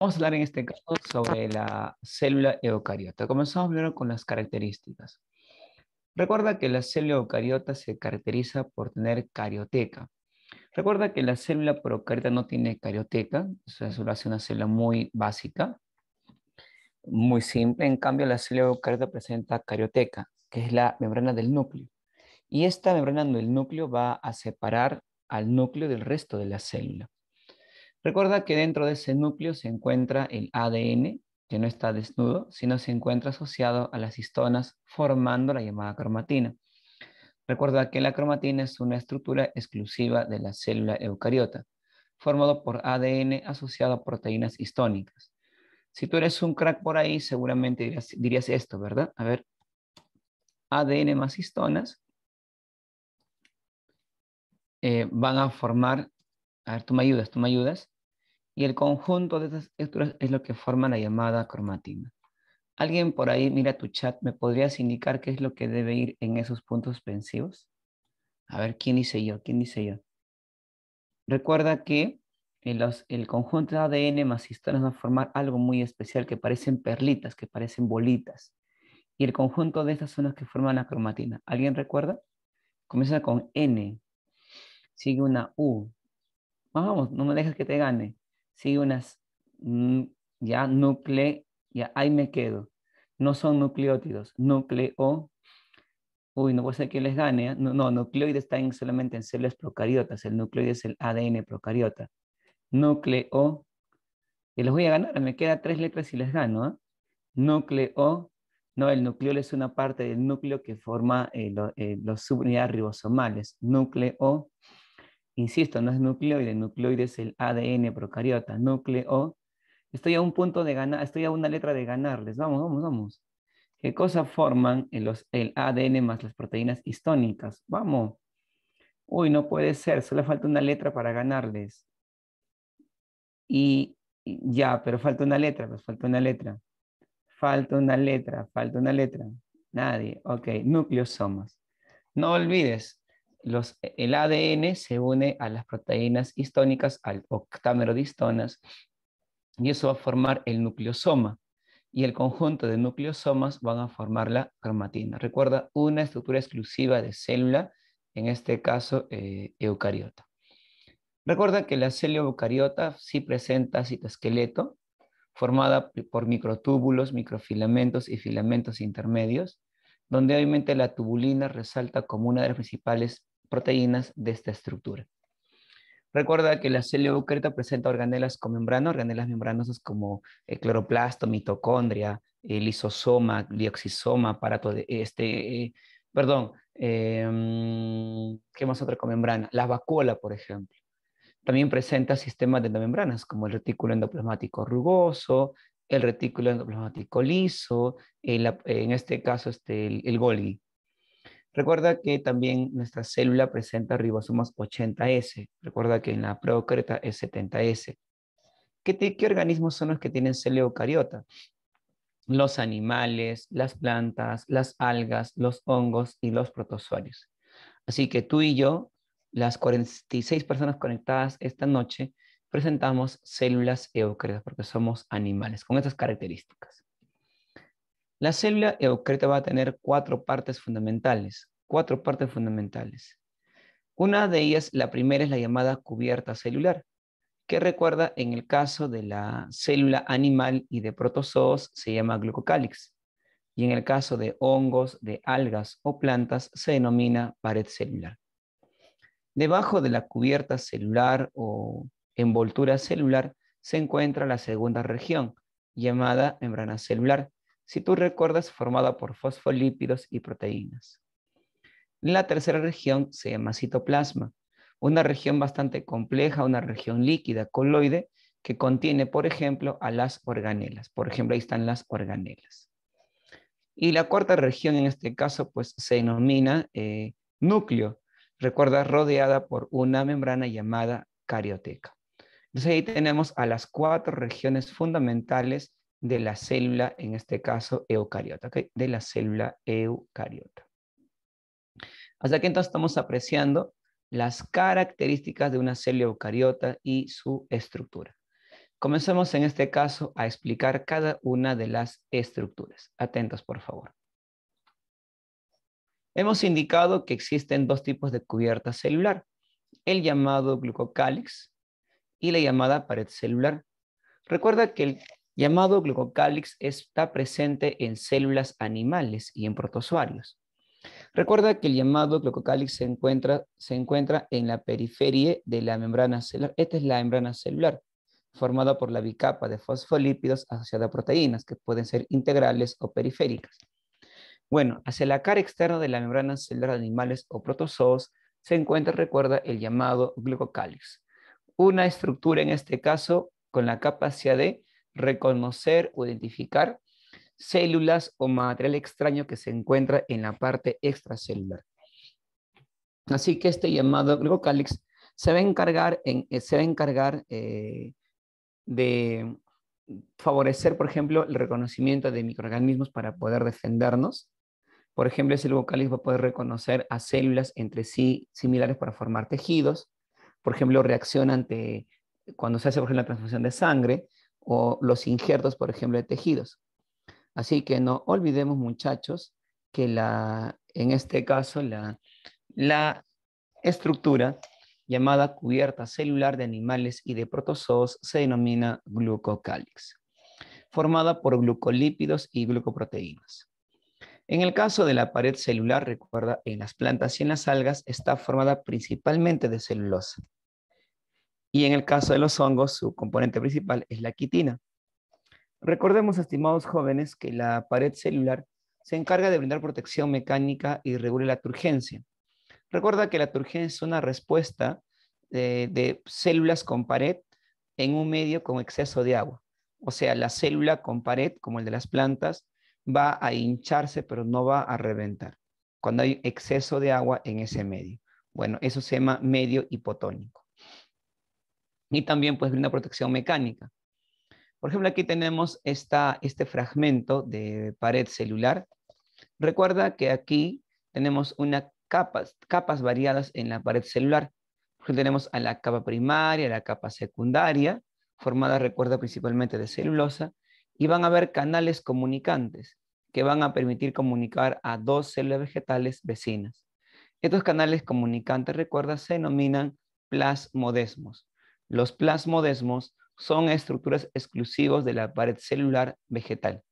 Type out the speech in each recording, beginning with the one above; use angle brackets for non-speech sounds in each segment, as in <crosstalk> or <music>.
Vamos a hablar en este caso sobre la célula eucariota. Comenzamos primero con las características. Recuerda que la célula eucariota se caracteriza por tener carioteca. Recuerda que la célula procariota no tiene carioteca, eso hace una célula muy básica, muy simple. En cambio, la célula eucariota presenta carioteca, que es la membrana del núcleo. Y esta membrana del núcleo va a separar al núcleo del resto de la célula. Recuerda que dentro de ese núcleo se encuentra el ADN, que no está desnudo, sino se encuentra asociado a las histonas formando la llamada cromatina. Recuerda que la cromatina es una estructura exclusiva de la célula eucariota, formado por ADN asociado a proteínas histónicas. Si tú eres un crack por ahí, seguramente dirías, esto, ¿verdad? A ver, ADN más histonas eh, van a formar, a ver, tú me ayudas, tú me ayudas, y el conjunto de estas estructuras es lo que forma la llamada cromatina. ¿Alguien por ahí mira tu chat? ¿Me podrías indicar qué es lo que debe ir en esos puntos pensivos? A ver, ¿quién dice yo? ¿Quién dice yo? Recuerda que el conjunto de ADN más histonas va a formar algo muy especial que parecen perlitas, que parecen bolitas. Y el conjunto de estas son las que forman la cromatina. ¿Alguien recuerda? Comienza con N, sigue una U. Vamos, no me dejes que te gane sí, unas, mm, ya, núcleo, ya, ahí me quedo. No son nucleótidos, núcleo. uy, no puede ser que les gane, ¿eh? no, no, nucleoide está solamente en células procariotas, el nucleoide es el ADN procariota. Núcleo. y los voy a ganar, me queda tres letras y les gano, ¿eh? Nucleo, no, el nucleol es una parte del núcleo que forma eh, eh, los subunidades ribosomales. Núcleo, Insisto, no es nucleoide, nucleoide es el ADN procariota, núcleo. Estoy a un punto de ganar, estoy a una letra de ganarles. Vamos, vamos, vamos. ¿Qué cosa forman el, ADN más las proteínas histónicas? Vamos. Uy, no puede ser, solo falta una letra para ganarles. Y, ya, pero falta una letra, pues falta una letra. Falta una letra, falta una letra. Nadie. Ok, somos No olvides, e, el ADN se une a las proteínas histónicas, al octámero de histonas, y eso va a formar el nucleosoma. Y el conjunto de nucleosomas van a formar la cromatina. Recuerda, una estructura exclusiva de célula, en este caso eh, eucariota. Recuerda que la célula eucariota sí presenta citoesqueleto, formada por microtúbulos, microfilamentos y filamentos intermedios, donde obviamente la tubulina resalta como una de las principales proteínas de esta estructura. Recuerda que la célula eucariota presenta organelas con membrana, organelas membranosas como el eh, cloroplasto, mitocondria, el eh, lisosoma, dioxisoma, aparato de, este, eh, perdón, em, ¿qué más otra con membrana? La vacuola, por ejemplo. También presenta sistemas de endomembranas, como el retículo endoplasmático rugoso, el retículo endoplasmático liso, en este caso este, el, el Golgi. Recuerda que también nuestra célula presenta ribosomas 80S. Recuerda que en la Procreta es 70S. ¿Qué, ¿Qué, organismos son los que tienen célula eucariota? Los animales, las plantas, las algas, los hongos y los protozoarios. Así que tú y yo, las 46 personas conectadas esta noche, presentamos células eucariotas porque somos animales con estas características. La célula eucreta va a tener cuatro partes fundamentales, cuatro partes fundamentales. Una de ellas, la primera es la llamada cubierta celular, que recuerda en el caso de la célula animal y de protozoos se llama glucocálix, y en el caso de hongos, de algas o plantas se denomina pared celular. Debajo de la cubierta celular o envoltura celular se encuentra la segunda región, llamada membrana celular, si tú recuerdas, formada por fosfolípidos y proteínas. La tercera región se llama citoplasma, una región bastante compleja, una región líquida, coloide, que contiene, por ejemplo, a las organelas. Por ejemplo, ahí están las organelas. Y la cuarta región, en este caso, pues se denomina eh, núcleo. Recuerda, rodeada por una membrana llamada carioteca. Entonces ahí tenemos a las cuatro regiones fundamentales de la célula, en este caso eucariota, de la célula eucariota. Hasta aquí entonces estamos apreciando las características de una célula eucariota y su estructura. Comencemos en este caso a explicar cada una de las estructuras. Atentos, por favor. Hemos indicado que existen dos tipos de cubierta celular, el llamado glucocálix y la llamada pared celular. Recuerda que el llamado glucocálix está presente en células animales y en protozoarios. Recuerda que el llamado glucocálix se encuentra, se encuentra en la periferia de la membrana celular. Esta es la membrana celular, formada por la bicapa de fosfolípidos asociada a proteínas, que pueden ser integrales o periféricas. Bueno, hacia la cara externa de la membrana celular de animales o protozoos se encuentra, recuerda, el llamado glucocálix. Una estructura, en este caso, con la capacidad de reconocer o identificar células o material extraño que se encuentra en la parte extracelular. Así que este llamado glucocálix se va a encargar, eh, se va a encargar eh, de favorecer, por ejemplo, el reconocimiento de microorganismos para poder defendernos. Por ejemplo, ese glucocálix va a poder reconocer a células entre sí similares para formar tejidos. Por ejemplo, reacciona ante, cuando se hace, por ejemplo, la transfusión de sangre, o los injertos, por ejemplo, de tejidos. Así que no olvidemos, muchachos, que la, en este caso la, la estructura llamada cubierta celular de animales y de protozoos se denomina glucocálix, formada por glucolípidos y glucoproteínas. En el caso de la pared celular, recuerda, en las plantas y en las algas está formada principalmente de celulosa. Y en el caso de los hongos, su componente principal es la quitina. Recordemos, estimados jóvenes, que la pared celular se encarga de brindar protección mecánica y regula la turgencia. Recuerda que la turgencia es una respuesta de, eh, de células con pared en un medio con exceso de agua. O sea, la célula con pared, como el de las plantas, va a hincharse, pero no va a reventar cuando hay exceso de agua en ese medio. Bueno, eso se llama medio hipotónico y también pues brinda protección mecánica. Por ejemplo, aquí tenemos este fragmento de pared celular. Recuerda que aquí tenemos una capas, capas variadas en la pared celular. tenemos a la capa primaria, la capa secundaria, formada, recuerda, principalmente de celulosa, y van a haber canales comunicantes que van a permitir comunicar a dos células vegetales vecinas. Estos canales comunicantes, recuerda, se denominan plasmodesmos. Los plasmodesmos son estructuras exclusivas de la pared celular vegetal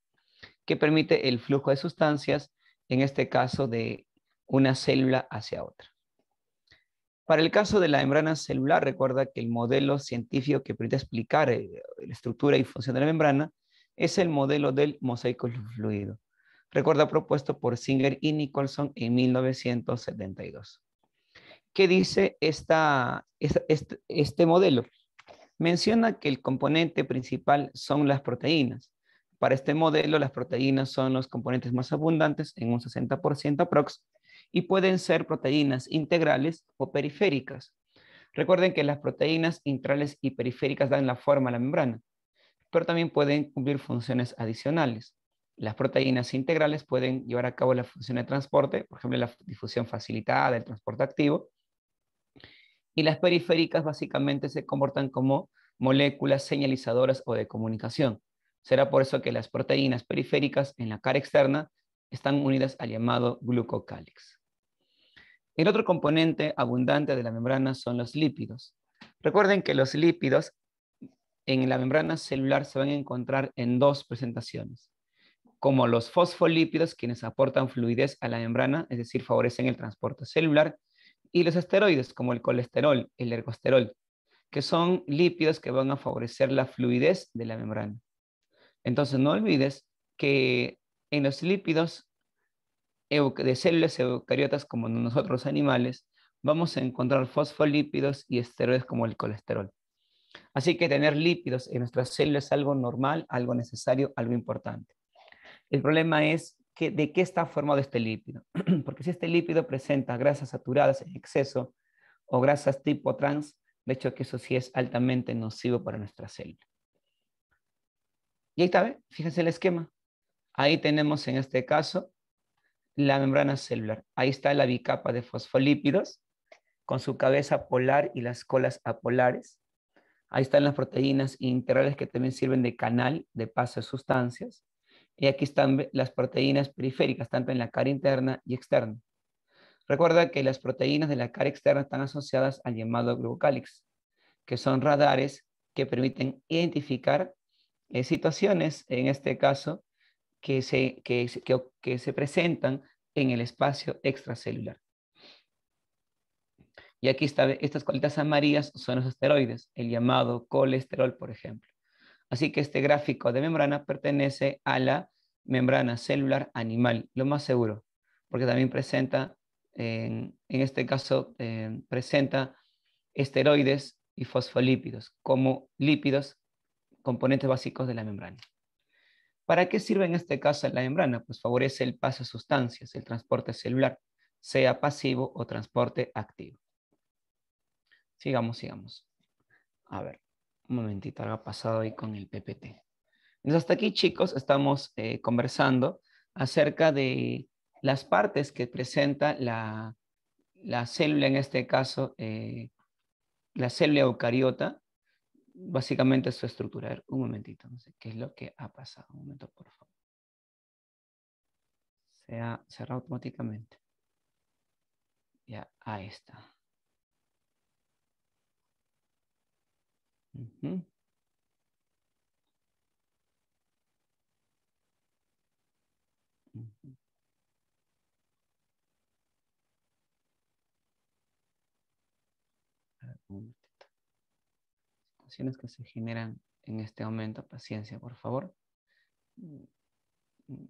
que permite el flujo de sustancias, en este caso de una célula hacia otra. Para el caso de la membrana celular, recuerda que el modelo científico que permite explicar eh, la estructura y función de la membrana es el modelo del mosaico fluido. Recuerda propuesto por Singer y Nicholson en 1972. ¿Qué dice esta, este, modelo? Menciona que el componente principal son las proteínas. Para este modelo, las proteínas son los componentes más abundantes en un 60% aprox y pueden ser proteínas integrales o periféricas. Recuerden que las proteínas integrales y periféricas dan la forma a la membrana, pero también pueden cumplir funciones adicionales. Las proteínas integrales pueden llevar a cabo la función de transporte, por ejemplo, la difusión facilitada, el transporte activo, y las periféricas básicamente se comportan como moléculas señalizadoras o de comunicación. Será por eso que las proteínas periféricas en la cara externa están unidas al llamado glucocálix. El otro componente abundante de la membrana son los lípidos. Recuerden que los lípidos en la membrana celular se van a encontrar en dos presentaciones, como los fosfolípidos, quienes aportan fluidez a la membrana, es decir, favorecen el transporte celular, y los esteroides como el colesterol, el ergosterol, que son lípidos que van a favorecer la fluidez de la membrana. Entonces no olvides que en los lípidos de células eucariotas como nosotros animales, vamos a encontrar fosfolípidos y esteroides como el colesterol. Así que tener lípidos en nuestras células es algo normal, algo necesario, algo importante. El problema es de qué está formado este lípido. <clears throat> Porque si este lípido presenta grasas saturadas en exceso o grasas tipo trans, de hecho que eso sí es altamente nocivo para nuestra célula. Y ahí está, fíjense el esquema. Ahí tenemos en este caso la membrana celular. Ahí está la bicapa de fosfolípidos con su cabeza polar y las colas apolares. Ahí están las proteínas integrales que también sirven de canal de paso de sustancias. Y aquí están las proteínas periféricas, tanto en la cara interna y externa. Recuerda que las proteínas de la cara externa están asociadas al llamado glucocálix, que son radares que permiten identificar eh, situaciones, en este caso, que se, que, se presentan en el espacio extracelular. Y aquí están estas colitas amarillas son los esteroides, el llamado colesterol, por ejemplo. Así que este gráfico de membrana pertenece a la membrana celular animal, lo más seguro, porque también presenta, en, este caso, eh, presenta esteroides y fosfolípidos como lípidos, componentes básicos de la membrana. ¿Para qué sirve en este caso la membrana? Pues favorece el paso a sustancias, el transporte celular, sea pasivo o transporte activo. Sigamos, sigamos. A ver. Un momentito, algo ha pasado ahí con el PPT. Entonces, hasta aquí, chicos, estamos eh, conversando acerca de las partes que presenta la, célula, en este caso, eh, la célula eucariota, básicamente su estructura. un momentito, qué es lo que ha pasado. Un momento, por favor. Se ha cerrado automáticamente. Ya, ahí está. Situaciones que se generan en este momento, paciencia, por favor. Mm, mm.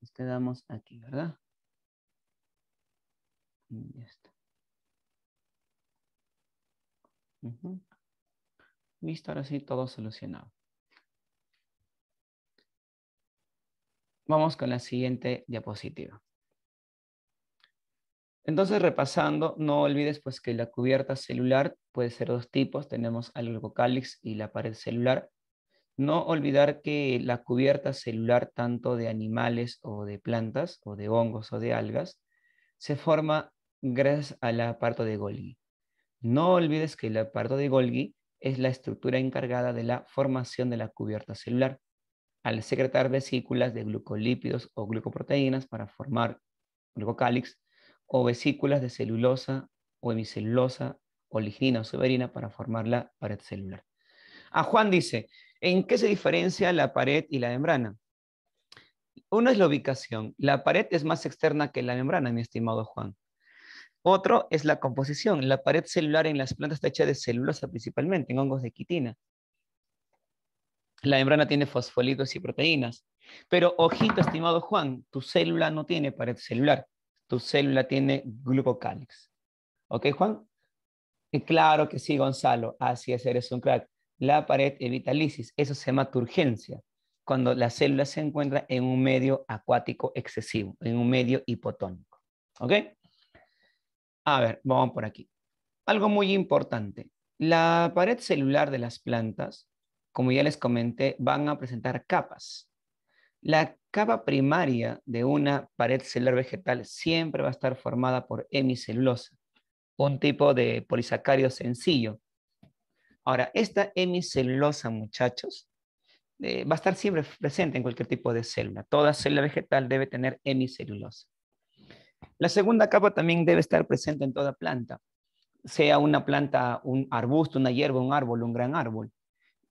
Nos quedamos aquí, ¿verdad? Mm, ya está. Listo, ahora sí, todo solucionado. Vamos con la siguiente diapositiva. Entonces, repasando, no olvides pues que la cubierta celular puede ser dos tipos. Tenemos el y la pared celular. No olvidar que la cubierta celular, tanto de animales o de plantas, o de hongos o de algas, se forma gracias a la parte de Golgi. No olvides que el aparato de Golgi es la estructura encargada de la formación de la cubierta celular, al secretar vesículas de glucolípidos o glucoproteínas para formar glucocálix, o vesículas de celulosa o hemicelulosa o lignina o suberina para formar la pared celular. A ah, Juan dice, ¿en qué se diferencia la pared y la membrana? Uno es la ubicación. La pared es más externa que la membrana, mi estimado Juan. Otro es la composición. La pared celular en las plantas está hecha de celulosa principalmente, en hongos de quitina. La membrana tiene fosfolitos y proteínas. Pero, ojito, estimado Juan, tu célula no tiene pared celular. Tu célula tiene glucocálix. ¿Ok, Juan? claro que sí, Gonzalo. Así es, eres un crack. La pared evita lisis. Eso se llama turgencia. Cuando la célula se encuentra en un medio acuático excesivo, en un medio hipotónico. ¿Ok? A ver, vamos por aquí. Algo muy importante. La pared celular de las plantas, como ya les comenté, van a presentar capas. La capa primaria de una pared celular vegetal siempre va a estar formada por hemicelulosa, un tipo de polisacárido sencillo. Ahora, esta hemicelulosa, muchachos, eh, va a estar siempre presente en cualquier tipo de célula. Toda célula vegetal debe tener hemicelulosa. La segunda capa también debe estar presente en toda planta, sea una planta, un arbusto, una hierba, un árbol, un gran árbol.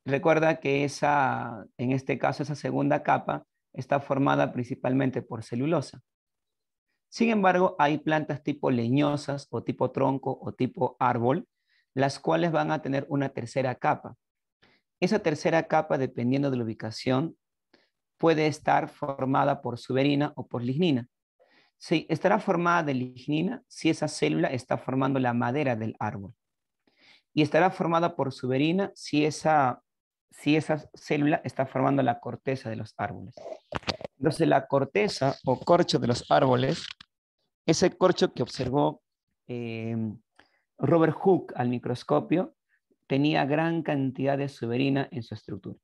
Recuerda que en este caso, esa segunda capa está formada principalmente por celulosa. Sin embargo, hay plantas tipo leñosas o tipo tronco o tipo árbol, las cuales van a tener una tercera capa. Esa tercera capa, dependiendo de la ubicación, puede estar formada por suberina o por lignina. Sí, estará formada de lignina si esa célula está formando la madera del árbol. Y estará formada por suberina si esa, si esa célula está formando la corteza de los árboles. Entonces la corteza o corcho de los árboles, ese corcho que observó eh, Robert Hooke al microscopio, tenía gran cantidad de suberina en su estructura.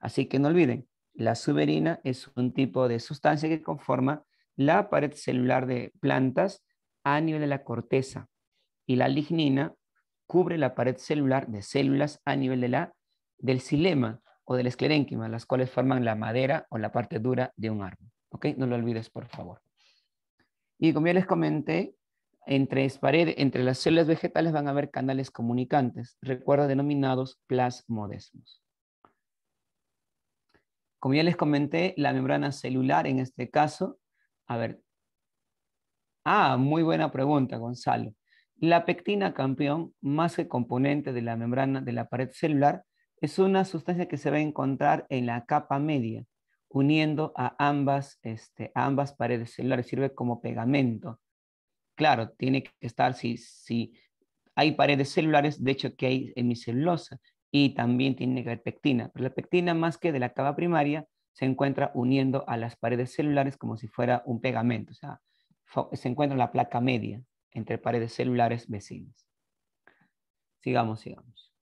Así que no olviden, la suberina es un tipo de sustancia que conforma la pared celular de plantas a nivel de la corteza y la lignina cubre la pared celular de células a nivel de la, del xilema o del esclerénquima, las cuales forman la madera o la parte dura de un árbol. ¿Ok? No lo olvides, por favor. Y como ya les comenté, entre, entre las células vegetales van a haber canales comunicantes, recuerda denominados plasmodesmos. Como ya les comenté, la membrana celular en este caso a ver. Ah, muy buena pregunta, Gonzalo. La pectina campeón, más que componente de la membrana de la pared celular, es una sustancia que se va a encontrar en la capa media, uniendo a ambas, este, paredes celulares, sirve como pegamento. Claro, tiene que estar, si, si hay paredes celulares, de hecho que hay hemicelulosa, y también tiene que haber pectina, pero la pectina más que de la capa primaria se encuentra uniendo a las paredes celulares como si fuera un pegamento, o sea, se encuentra la placa media entre paredes celulares vecinas. Sigamos, sigamos.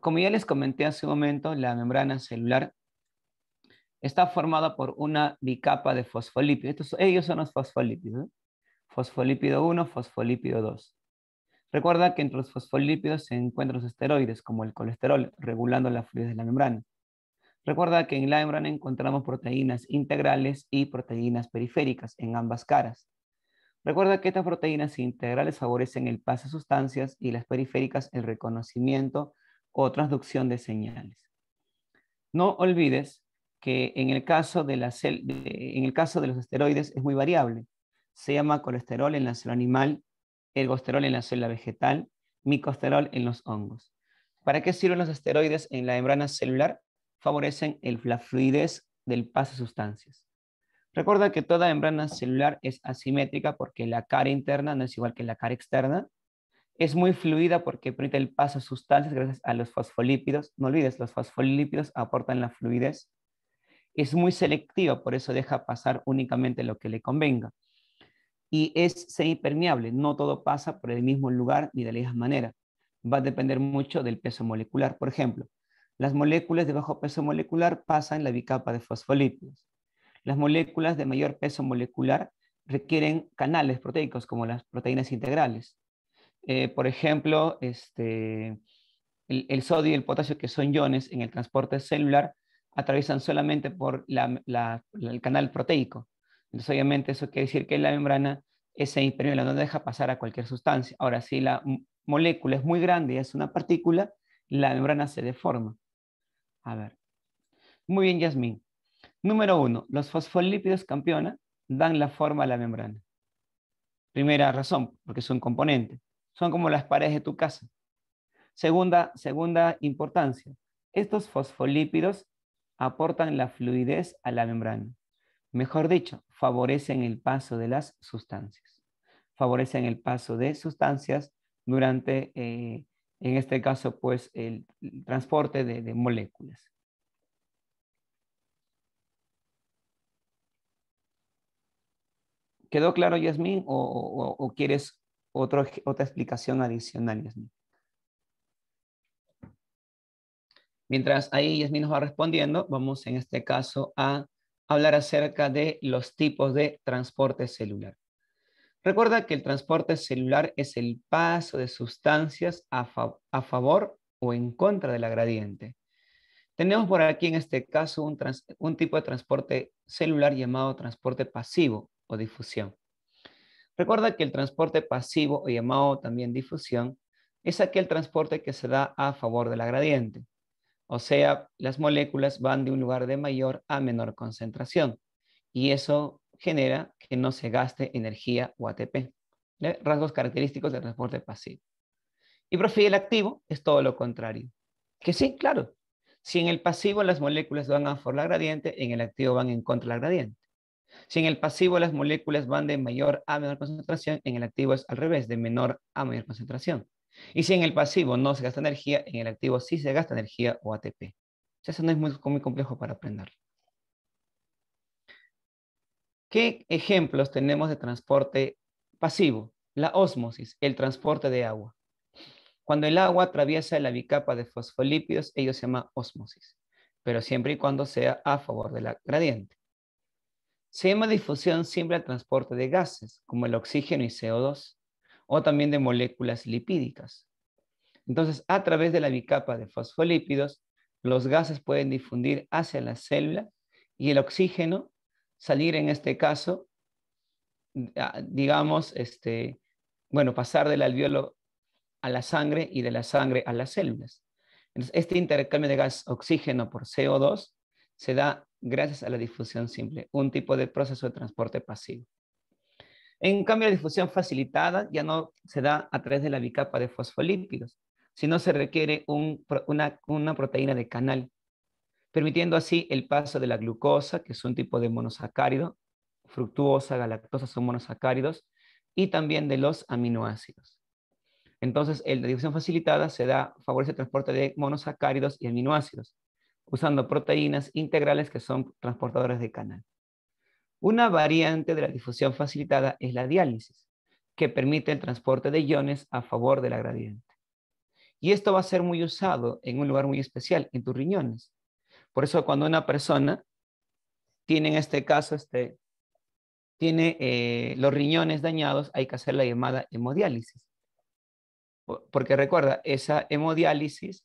Como ya les comenté hace un momento, la membrana celular está formada por una bicapa de fosfolípidos. Estos, ellos son los fosfolípidos. Fosfolípido 1, fosfolípido 2. Recuerda que entre los fosfolípidos se encuentran los esteroides, como el colesterol, regulando la fluidez de la membrana. Recuerda que en la membrana encontramos proteínas integrales y proteínas periféricas en ambas caras. Recuerda que estas proteínas integrales favorecen el paso de sustancias y las periféricas el reconocimiento o transducción de señales. No olvides que en el caso de, en el caso de los esteroides es muy variable. Se llama colesterol en la célula animal ergosterol en la célula vegetal, micosterol en los hongos. ¿Para qué sirven los esteroides en la membrana celular? Favorecen el, la fluidez del paso de sustancias. Recuerda que toda membrana celular es asimétrica porque la cara interna no es igual que la cara externa. Es muy fluida porque permite el paso de sustancias gracias a los fosfolípidos. No olvides, los fosfolípidos aportan la fluidez. Es muy selectiva, por eso deja pasar únicamente lo que le convenga y es semipermeable. No todo pasa por el mismo lugar ni de la misma manera. Va a depender mucho del peso molecular. Por ejemplo, las moléculas de bajo peso molecular pasan la bicapa de fosfolípidos. Las moléculas de mayor peso molecular requieren canales proteicos como las proteínas integrales. Eh, por ejemplo, este, el, sodio y el potasio, que son iones en el transporte celular, atraviesan solamente por el canal proteico entonces, obviamente, eso quiere decir que la membrana, ese impermeable no deja pasar a cualquier sustancia. Ahora, si la molécula es muy grande y es una partícula, la membrana se deforma. A ver. Muy bien, Yasmín. Número uno, los fosfolípidos campeona dan la forma a la membrana. Primera razón, porque son componentes. Son como las paredes de tu casa. Segunda, segunda importancia, estos fosfolípidos aportan la fluidez a la membrana. Mejor dicho, favorecen el paso de las sustancias. Favorecen el paso de sustancias durante, eh, en este caso, pues el transporte de, moléculas. ¿Quedó claro, Yasmin? o, quieres otra explicación adicional, Yasmin? Mientras ahí Yasmin nos va respondiendo, vamos en este caso a hablar acerca de los tipos de transporte celular. Recuerda que el transporte celular es el paso de sustancias a, favor o en contra de la gradiente. Tenemos por aquí en este caso un, un, tipo de transporte celular llamado transporte pasivo o difusión. Recuerda que el transporte pasivo o llamado también difusión es aquel transporte que se da a favor de la gradiente. O sea, las moléculas van de un lugar de mayor a menor concentración y eso genera que no se gaste energía o ATP. Rasgos característicos del transporte pasivo. Y profe, el activo es todo lo contrario. Que sí, claro. Si en el pasivo las moléculas van a favor la gradiente, en el activo van en contra la gradiente. Si en el pasivo las moléculas van de mayor a menor concentración, en el activo es al revés, de menor a mayor concentración. Y si en el pasivo no se gasta energía, en el activo sí se gasta energía o ATP. eso no es muy, complejo para aprender. ¿Qué ejemplos tenemos de transporte pasivo? La ósmosis, el transporte de agua. Cuando el agua atraviesa la bicapa de fosfolípidos, ello se llama ósmosis, pero siempre y cuando sea a favor de la gradiente. Se llama difusión siempre al transporte de gases, como el oxígeno y CO2 o también de moléculas lipídicas. Entonces, a través de la bicapa de fosfolípidos, los gases pueden difundir hacia la célula y el oxígeno salir en este caso, digamos, este, bueno, pasar del alveolo a la sangre y de la sangre a las células. este intercambio de gas oxígeno por CO2 se da gracias a la difusión simple, un tipo de proceso de transporte pasivo. En cambio, la difusión facilitada ya no se da a través de la bicapa de fosfolípidos, sino se requiere una, proteína de canal, permitiendo así el paso de la glucosa, que es un tipo de monosacárido, fructuosa, galactosa son monosacáridos, y también de los aminoácidos. Entonces, la difusión facilitada se da, favorece el transporte de monosacáridos y aminoácidos, usando proteínas integrales que son transportadoras de canal. Una variante de la difusión facilitada es la diálisis, que permite el transporte de iones a favor de la gradiente. Y esto va a ser muy usado en un lugar muy especial, en tus riñones. Por eso cuando una persona tiene en este caso, este, tiene eh, los riñones dañados, hay que hacer la llamada hemodiálisis. Porque recuerda, esa hemodiálisis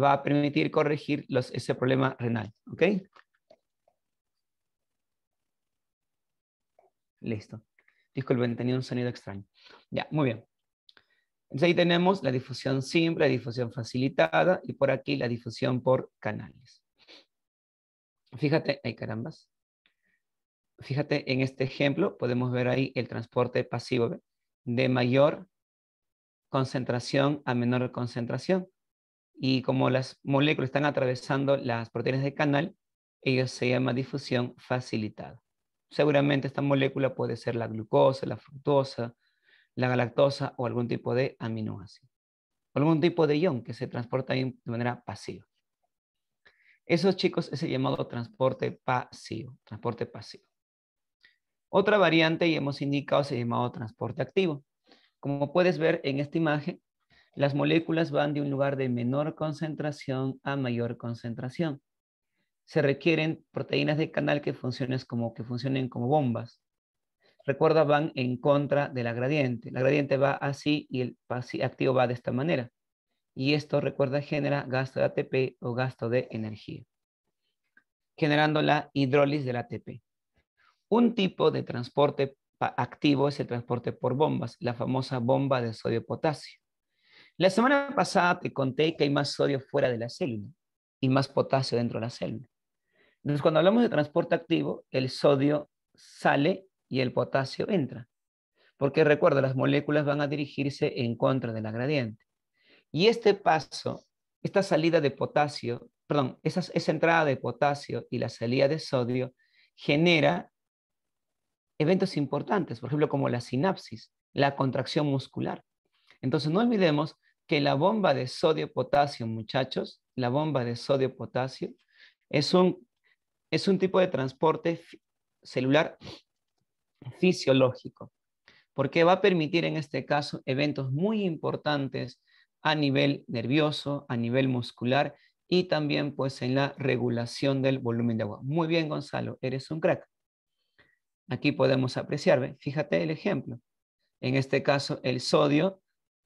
va a permitir corregir ese problema renal. ¿Ok? Listo. Disculpen, tenía un sonido extraño. Ya, muy bien. Entonces ahí tenemos la difusión simple, la difusión facilitada y por aquí la difusión por canales. Fíjate, ay carambas. Fíjate en este ejemplo, podemos ver ahí el transporte pasivo de mayor concentración a menor concentración. Y como las moléculas están atravesando las proteínas de canal, ello se llama difusión facilitada. Seguramente esta molécula puede ser la glucosa, la fructosa, la galactosa o algún tipo de aminoácido. algún tipo de ion que se transporta de manera pasiva. Esos chicos es el llamado transporte pasivo, transporte pasivo. Otra variante y hemos indicado se llamado transporte activo. Como puedes ver en esta imagen, las moléculas van de un lugar de menor concentración a mayor concentración se requieren proteínas de canal que funcionen como, que funcionen como bombas. Recuerda, van en contra de la gradiente. La gradiente va así y el activo va de esta manera. Y esto, recuerda, genera gasto de ATP o gasto de energía, generando la hidrólisis del ATP. Un tipo de transporte activo es el transporte por bombas, la famosa bomba de sodio-potasio. La semana pasada te conté que hay más sodio fuera de la célula y más potasio dentro de la célula. Entonces, cuando hablamos de transporte activo, el sodio sale y el potasio entra. Porque recuerda, las moléculas van a dirigirse en contra de la gradiente. Y este paso, esta salida de potasio, perdón, esa, esa entrada de potasio y la salida de sodio genera eventos importantes, por ejemplo, como la sinapsis, la contracción muscular. Entonces, no olvidemos que la bomba de sodio-potasio, muchachos, la bomba de sodio-potasio es un es un tipo de transporte celular fisiológico, porque va a permitir en este caso eventos muy importantes a nivel nervioso, a nivel muscular y también pues en la regulación del volumen de agua. Muy bien, Gonzalo, eres un crack. Aquí podemos apreciar, fíjate el ejemplo. En este caso, el sodio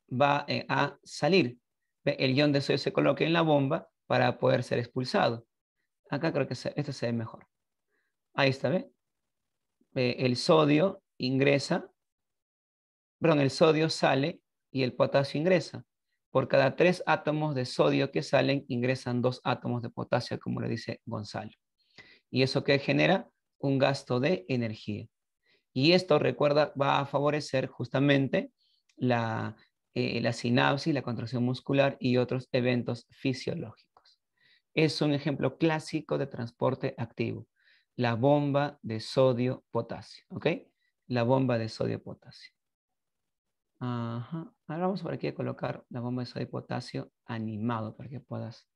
va eh, a salir. El ion de sodio se coloca en la bomba para poder ser expulsado. Acá creo que este se ve mejor. Ahí está, ¿ve? Eh, el sodio ingresa, perdón, el sodio sale y el potasio ingresa. Por cada tres átomos de sodio que salen, ingresan dos átomos de potasio, como le dice Gonzalo. ¿Y eso qué genera? Un gasto de energía. Y esto, recuerda, va a favorecer justamente la, eh, la sinapsis, la contracción muscular y otros eventos fisiológicos es un ejemplo clásico de transporte activo. La bomba de sodio-potasio, ¿ok? La bomba de sodio-potasio. Ahora vamos por aquí a colocar la bomba de sodio-potasio animado para que puedas...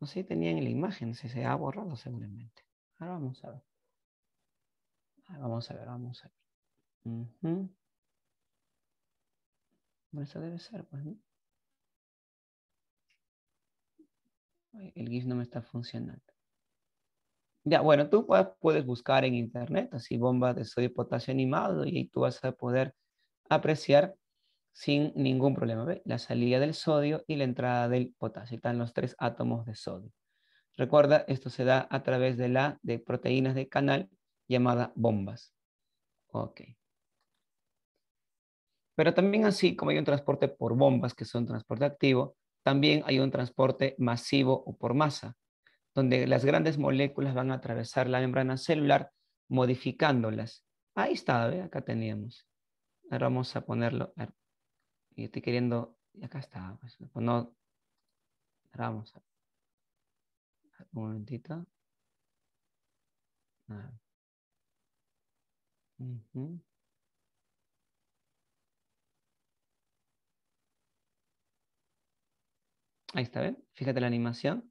No sé si tenían la imagen, si se ha borrado seguramente. Ahora vamos a ver. Ah, vamos a ver, vamos a ver. Bueno, eso debe ser, pues, el GIF no me está funcionando. Ya, bueno, tú puedes buscar en internet así bombas de sodio y potasio animado y ahí tú vas a poder apreciar sin ningún problema. ¿ve? La salida del sodio y la entrada del potasio. Están los tres átomos de sodio. Recuerda, esto se da a través de la de proteínas de canal llamada bombas. Ok. Pero también así como hay un transporte por bombas, que son transporte activo, también hay un transporte masivo o por masa, donde las grandes moléculas van a atravesar la membrana celular modificándolas. Ahí está, acá teníamos. Ahora vamos a ponerlo. Y estoy queriendo, y acá está. Pues, pues vamos un momentito. Ahí está, ¿ven? Fíjate la animación.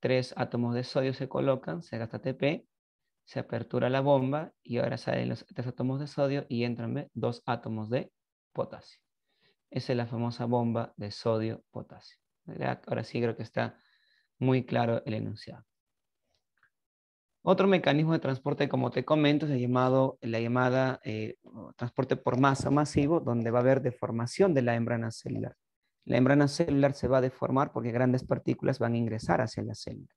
Tres átomos de sodio se colocan, se gasta ATP, se apertura la bomba y ahora salen los tres átomos de sodio y entran dos átomos de potasio. Esa es la famosa bomba de sodio-potasio. Ahora sí creo que está muy claro el enunciado. Otro mecanismo de transporte, como te comento, es el llamado, la llamada eh, transporte por masa masivo, donde va a haber deformación de la membrana celular. La membrana celular se va a deformar porque grandes partículas van a ingresar hacia la célula.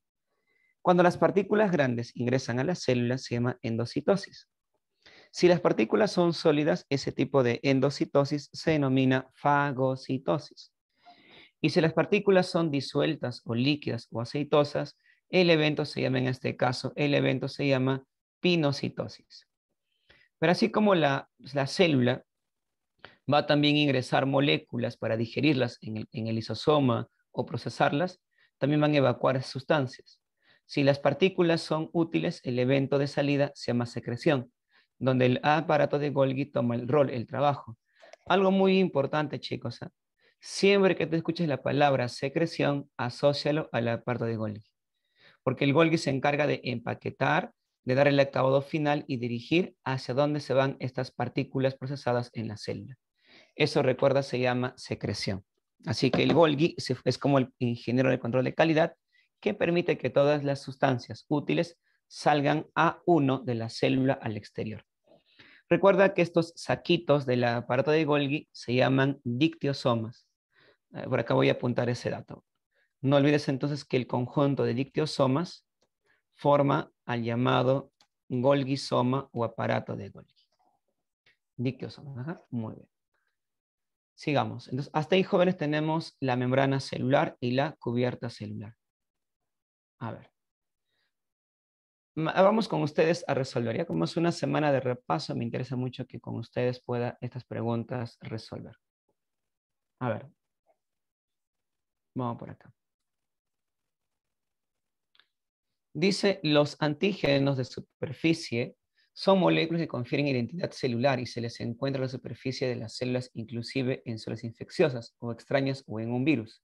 Cuando las partículas grandes ingresan a la célula se llama endocitosis. Si las partículas son sólidas, ese tipo de endocitosis se denomina fagocitosis. Y si las partículas son disueltas o líquidas o aceitosas, el evento se llama, en este caso, el evento se llama pinocitosis. Pero así como la célula va también ingresar moléculas para digerirlas en el, isosoma o procesarlas, también van a evacuar sustancias. Si las partículas son útiles, el evento de salida se llama secreción, donde el aparato de Golgi toma el rol, el trabajo. Algo muy importante, chicos. ¿ah? Siempre que te escuches la palabra secreción, asócialo al aparato de Golgi. Porque el Golgi se encarga de empaquetar, de dar el acabado final y dirigir hacia dónde se van estas partículas procesadas en la célula. Eso recuerda se llama secreción. Así que el Golgi es como el ingeniero de control de calidad que permite que todas las sustancias útiles salgan a uno de la célula al exterior. Recuerda que estos saquitos del aparato de Golgi se llaman dictiosomas. Eh, por acá voy a apuntar ese dato. No olvides entonces que el conjunto de dictiosomas forma al llamado Golgi soma o aparato de Golgi. Dictiosomas, muy bien. Sigamos. Entonces, hasta ahí, jóvenes, tenemos la membrana celular y la cubierta celular. A ver. Vamos con ustedes a resolver. Ya como es una semana de repaso, me interesa mucho que con ustedes pueda estas preguntas resolver. A ver. Vamos por acá. Dice, los antígenos de superficie son moléculas que confieren identidad celular y se les encuentra en la superficie de las células, inclusive en células infecciosas o extrañas o en un virus.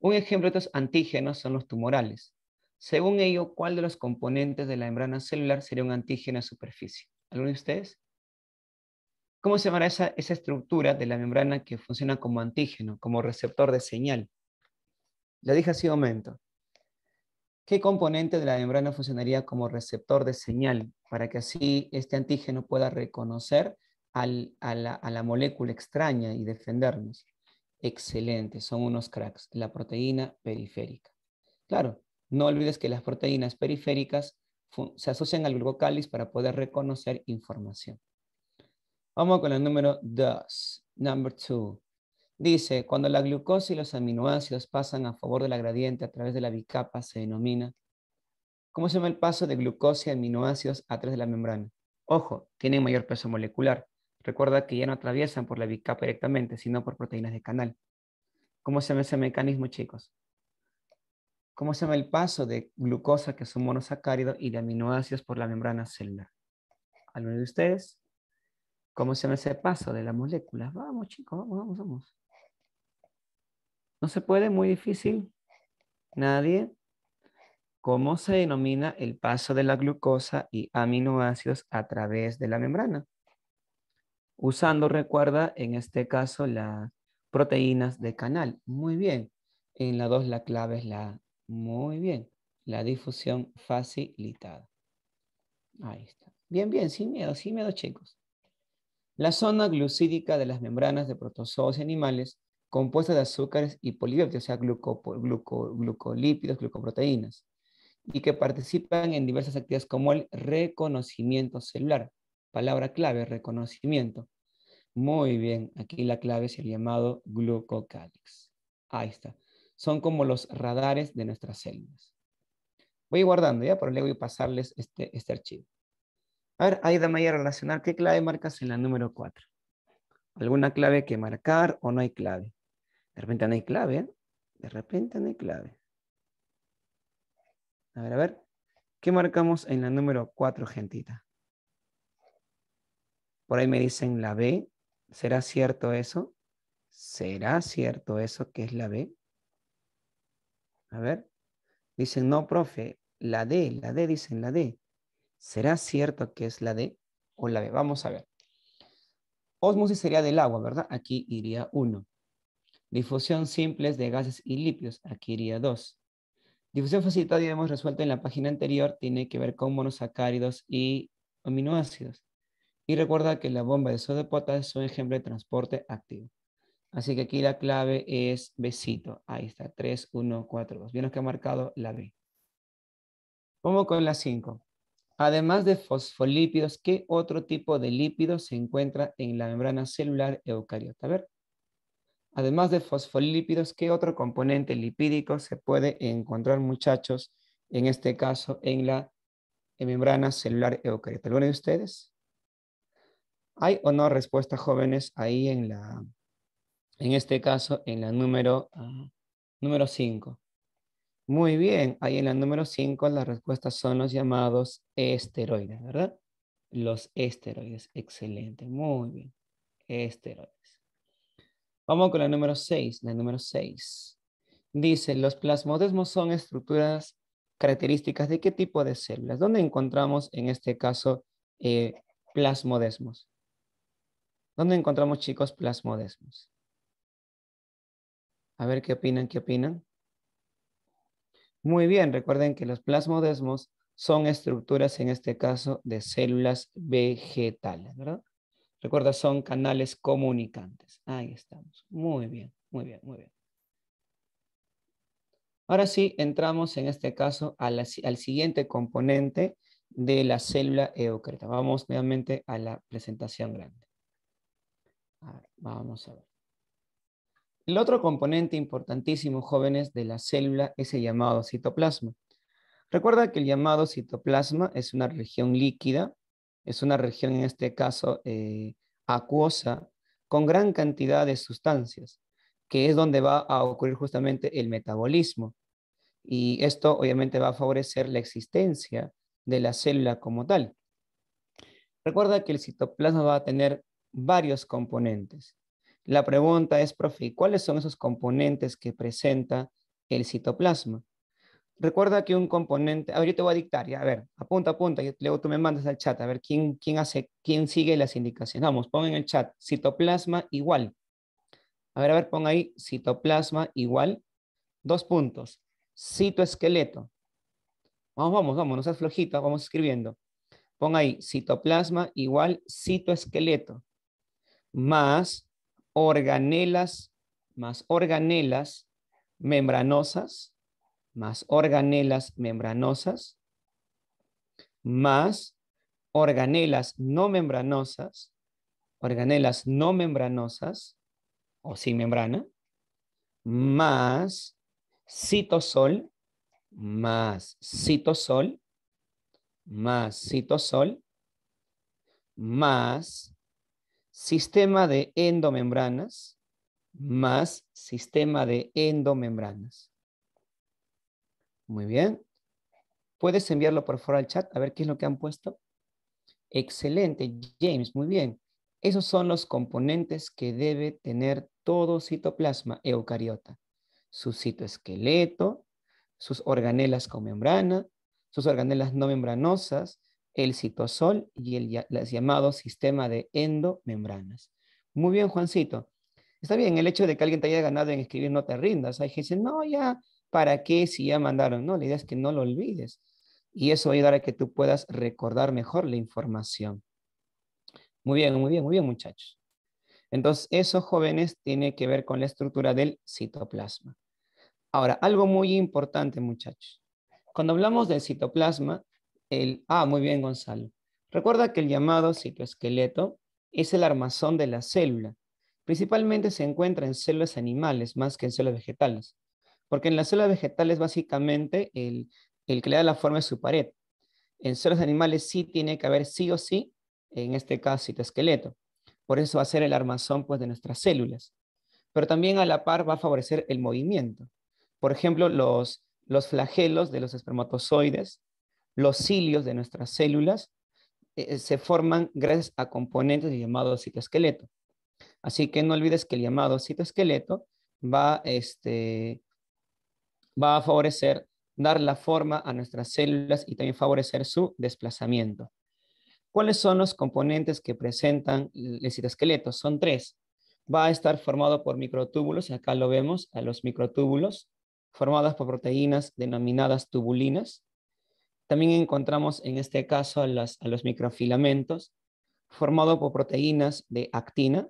Un ejemplo de estos antígenos son los tumorales. Según ello, ¿cuál de los componentes de la membrana celular sería un antígeno a superficie? ¿Alguno de ustedes? ¿Cómo se llama esa, esa estructura de la membrana que funciona como antígeno, como receptor de señal? La dije hace un momento. ¿Qué componente de la membrana funcionaría como receptor de señal para que así este antígeno pueda reconocer a, la, molécula extraña y defendernos? Excelente, son unos cracks, la proteína periférica. Claro, no olvides que las proteínas periféricas se asocian al cáliz para poder reconocer información. Vamos con el número dos, Number 2. Dice, cuando la glucosa y los aminoácidos pasan a favor de la gradiente a través de la bicapa, se denomina. ¿Cómo se llama el paso de glucosa y aminoácidos a través de la membrana? Ojo, tienen mayor peso molecular. Recuerda que ya no atraviesan por la bicapa directamente, sino por proteínas de canal. ¿Cómo se llama ese mecanismo, chicos? ¿Cómo se llama el paso de glucosa, que es un monosacárido, y de aminoácidos por la membrana celular? ¿Alguno de ustedes? ¿Cómo se llama ese paso de la molécula? Vamos, chicos, vamos, vamos, vamos. No se puede, muy difícil. Nadie. ¿Cómo se denomina el paso de la glucosa y aminoácidos a través de la membrana? Usando, recuerda, en este caso, las proteínas de canal. Muy bien. En la 2 la clave es la Muy bien. La difusión facilitada. Ahí está. Bien, bien, sin miedo, sin miedo, chicos. La zona glucídica de las membranas de protozoos y animales compuesta de azúcares y polipéptidos, o sea, glucolípidos, glucoproteínas, y que participan en diversas actividades como el reconocimiento celular. Palabra clave, reconocimiento. Muy bien, aquí la clave es el llamado glucocálix. Ahí está. Son como los radares de nuestras células. Voy guardando ya, pero le voy a pasarles este, este archivo. A ver, voy a relacionar qué clave marcas en la número 4. ¿Alguna clave que marcar o no hay clave? De repente no hay clave, ¿eh? De repente no hay clave. A ver, a ver. ¿Qué marcamos en la número 4, gentita? Por ahí me dicen la B. ¿Será cierto eso? ¿Será cierto eso que es la B? A ver. Dicen, no, profe, la D, la D, dicen la D. ¿Será cierto que es la D o la B? Vamos a ver. Osmosis sería del agua, ¿verdad? Aquí iría uno. Difusión simples de gases y lípidos, aquí iría 2. Difusión facilitada, hemos resuelto en la página anterior, tiene que ver con monosacáridos y aminoácidos. Y recuerda que la bomba de sodio es un ejemplo de transporte activo. Así que aquí la clave es besito. Ahí está, 3, 1, 4, 2. Vieron que ha marcado la B. Vamos con la 5. Además de fosfolípidos, ¿qué otro tipo de lípido se encuentra en la membrana celular eucariota? A ver, Además de fosfolípidos, ¿qué otro componente lipídico se puede encontrar, muchachos, en este caso en la membrana celular eucariota? ¿Alguno de ustedes? ¿Hay o no respuesta, jóvenes, ahí en la, en este caso, en la número 5? Ah, muy bien, ahí en la número 5 las respuestas son los llamados esteroides, ¿verdad? Los esteroides, excelente, muy bien, esteroides. Vamos con la número 6, la número 6. Dice, los plasmodesmos son estructuras características de qué tipo de células. ¿Dónde encontramos en este caso eh, plasmodesmos? ¿Dónde encontramos chicos plasmodesmos? A ver qué opinan, qué opinan. Muy bien, recuerden que los plasmodesmos son estructuras, en este caso, de células vegetales, ¿verdad? Recuerda, son canales comunicantes. Ahí estamos. Muy bien, muy bien, muy bien. Ahora sí, entramos en este caso al siguiente componente de la célula Eucreta. Vamos nuevamente a la presentación grande. vamos a ver. El otro componente importantísimo, jóvenes, de la célula es el llamado citoplasma. Recuerda que el llamado citoplasma es una región líquida es una región en este caso eh, acuosa con gran cantidad de sustancias, que es donde va a ocurrir justamente el metabolismo. Y esto obviamente va a favorecer la existencia de la célula como tal. Recuerda que el citoplasma va a tener varios componentes. La pregunta es, profe, ¿cuáles son esos componentes que presenta el citoplasma? recuerda que un componente, A ver, yo te voy a dictar, ya, a ver, apunta, apunta, y luego tú me mandas al chat, a ver quién, quién hace, quién sigue las indicaciones. Vamos, pon en el chat, citoplasma igual. A ver, a ver, pon ahí, citoplasma igual, dos puntos, citoesqueleto. Vamos, vamos, vamos, no seas flojito, vamos escribiendo. Pon ahí, citoplasma igual citoesqueleto, más organelas, más organelas membranosas, más organelas membranosas más organelas no membranosas, organelas no membranosas o sin membrana, más citosol, más citosol, más citosol, más sistema de endomembranas, más sistema de endomembranas. Muy bien. ¿Puedes enviarlo por favor al chat a ver qué es lo que han puesto? Excelente, James, muy bien. Esos son los componentes que debe tener todo citoplasma eucariota. Su citoesqueleto, sus organelas con membrana, sus organelas no membranosas, el citosol y el, el llamado sistema de endomembranas. Muy bien, Juancito. Está bien el hecho de que alguien te haya ganado en escribir no te rindas. Hay gente que dice, no, ya, ¿Para qué si ya mandaron? No, la idea es que no lo olvides. Y eso va a ayudar a que tú puedas recordar mejor la información. Muy bien, muy bien, muy bien, muchachos. Entonces, eso, jóvenes tiene que ver con la estructura del citoplasma. Ahora, algo muy importante, muchachos. Cuando hablamos del citoplasma, el... Ah, muy bien, Gonzalo. Recuerda que el llamado citoesqueleto es el armazón de la célula. Principalmente se encuentra en células animales más que en células vegetales. Porque en las células vegetales básicamente el, que le da la forma es su pared. En células animales sí tiene que haber sí o sí, en este caso citoesqueleto. Por eso va a ser el armazón pues, de nuestras células. Pero también a la par va a favorecer el movimiento. Por ejemplo, los, los flagelos de los espermatozoides, los cilios de nuestras células, eh, eh, se forman gracias a componentes llamados citosqueleto. citoesqueleto. Así que no olvides que el llamado citoesqueleto va este, va a favorecer dar la forma a nuestras células y también favorecer su desplazamiento. ¿Cuáles son los componentes que presentan el citoesqueleto? Son tres. Va a estar formado por microtúbulos, y acá lo vemos, a los microtúbulos, formados por proteínas denominadas tubulinas. También encontramos en este caso a, a los microfilamentos, formado por proteínas de actina,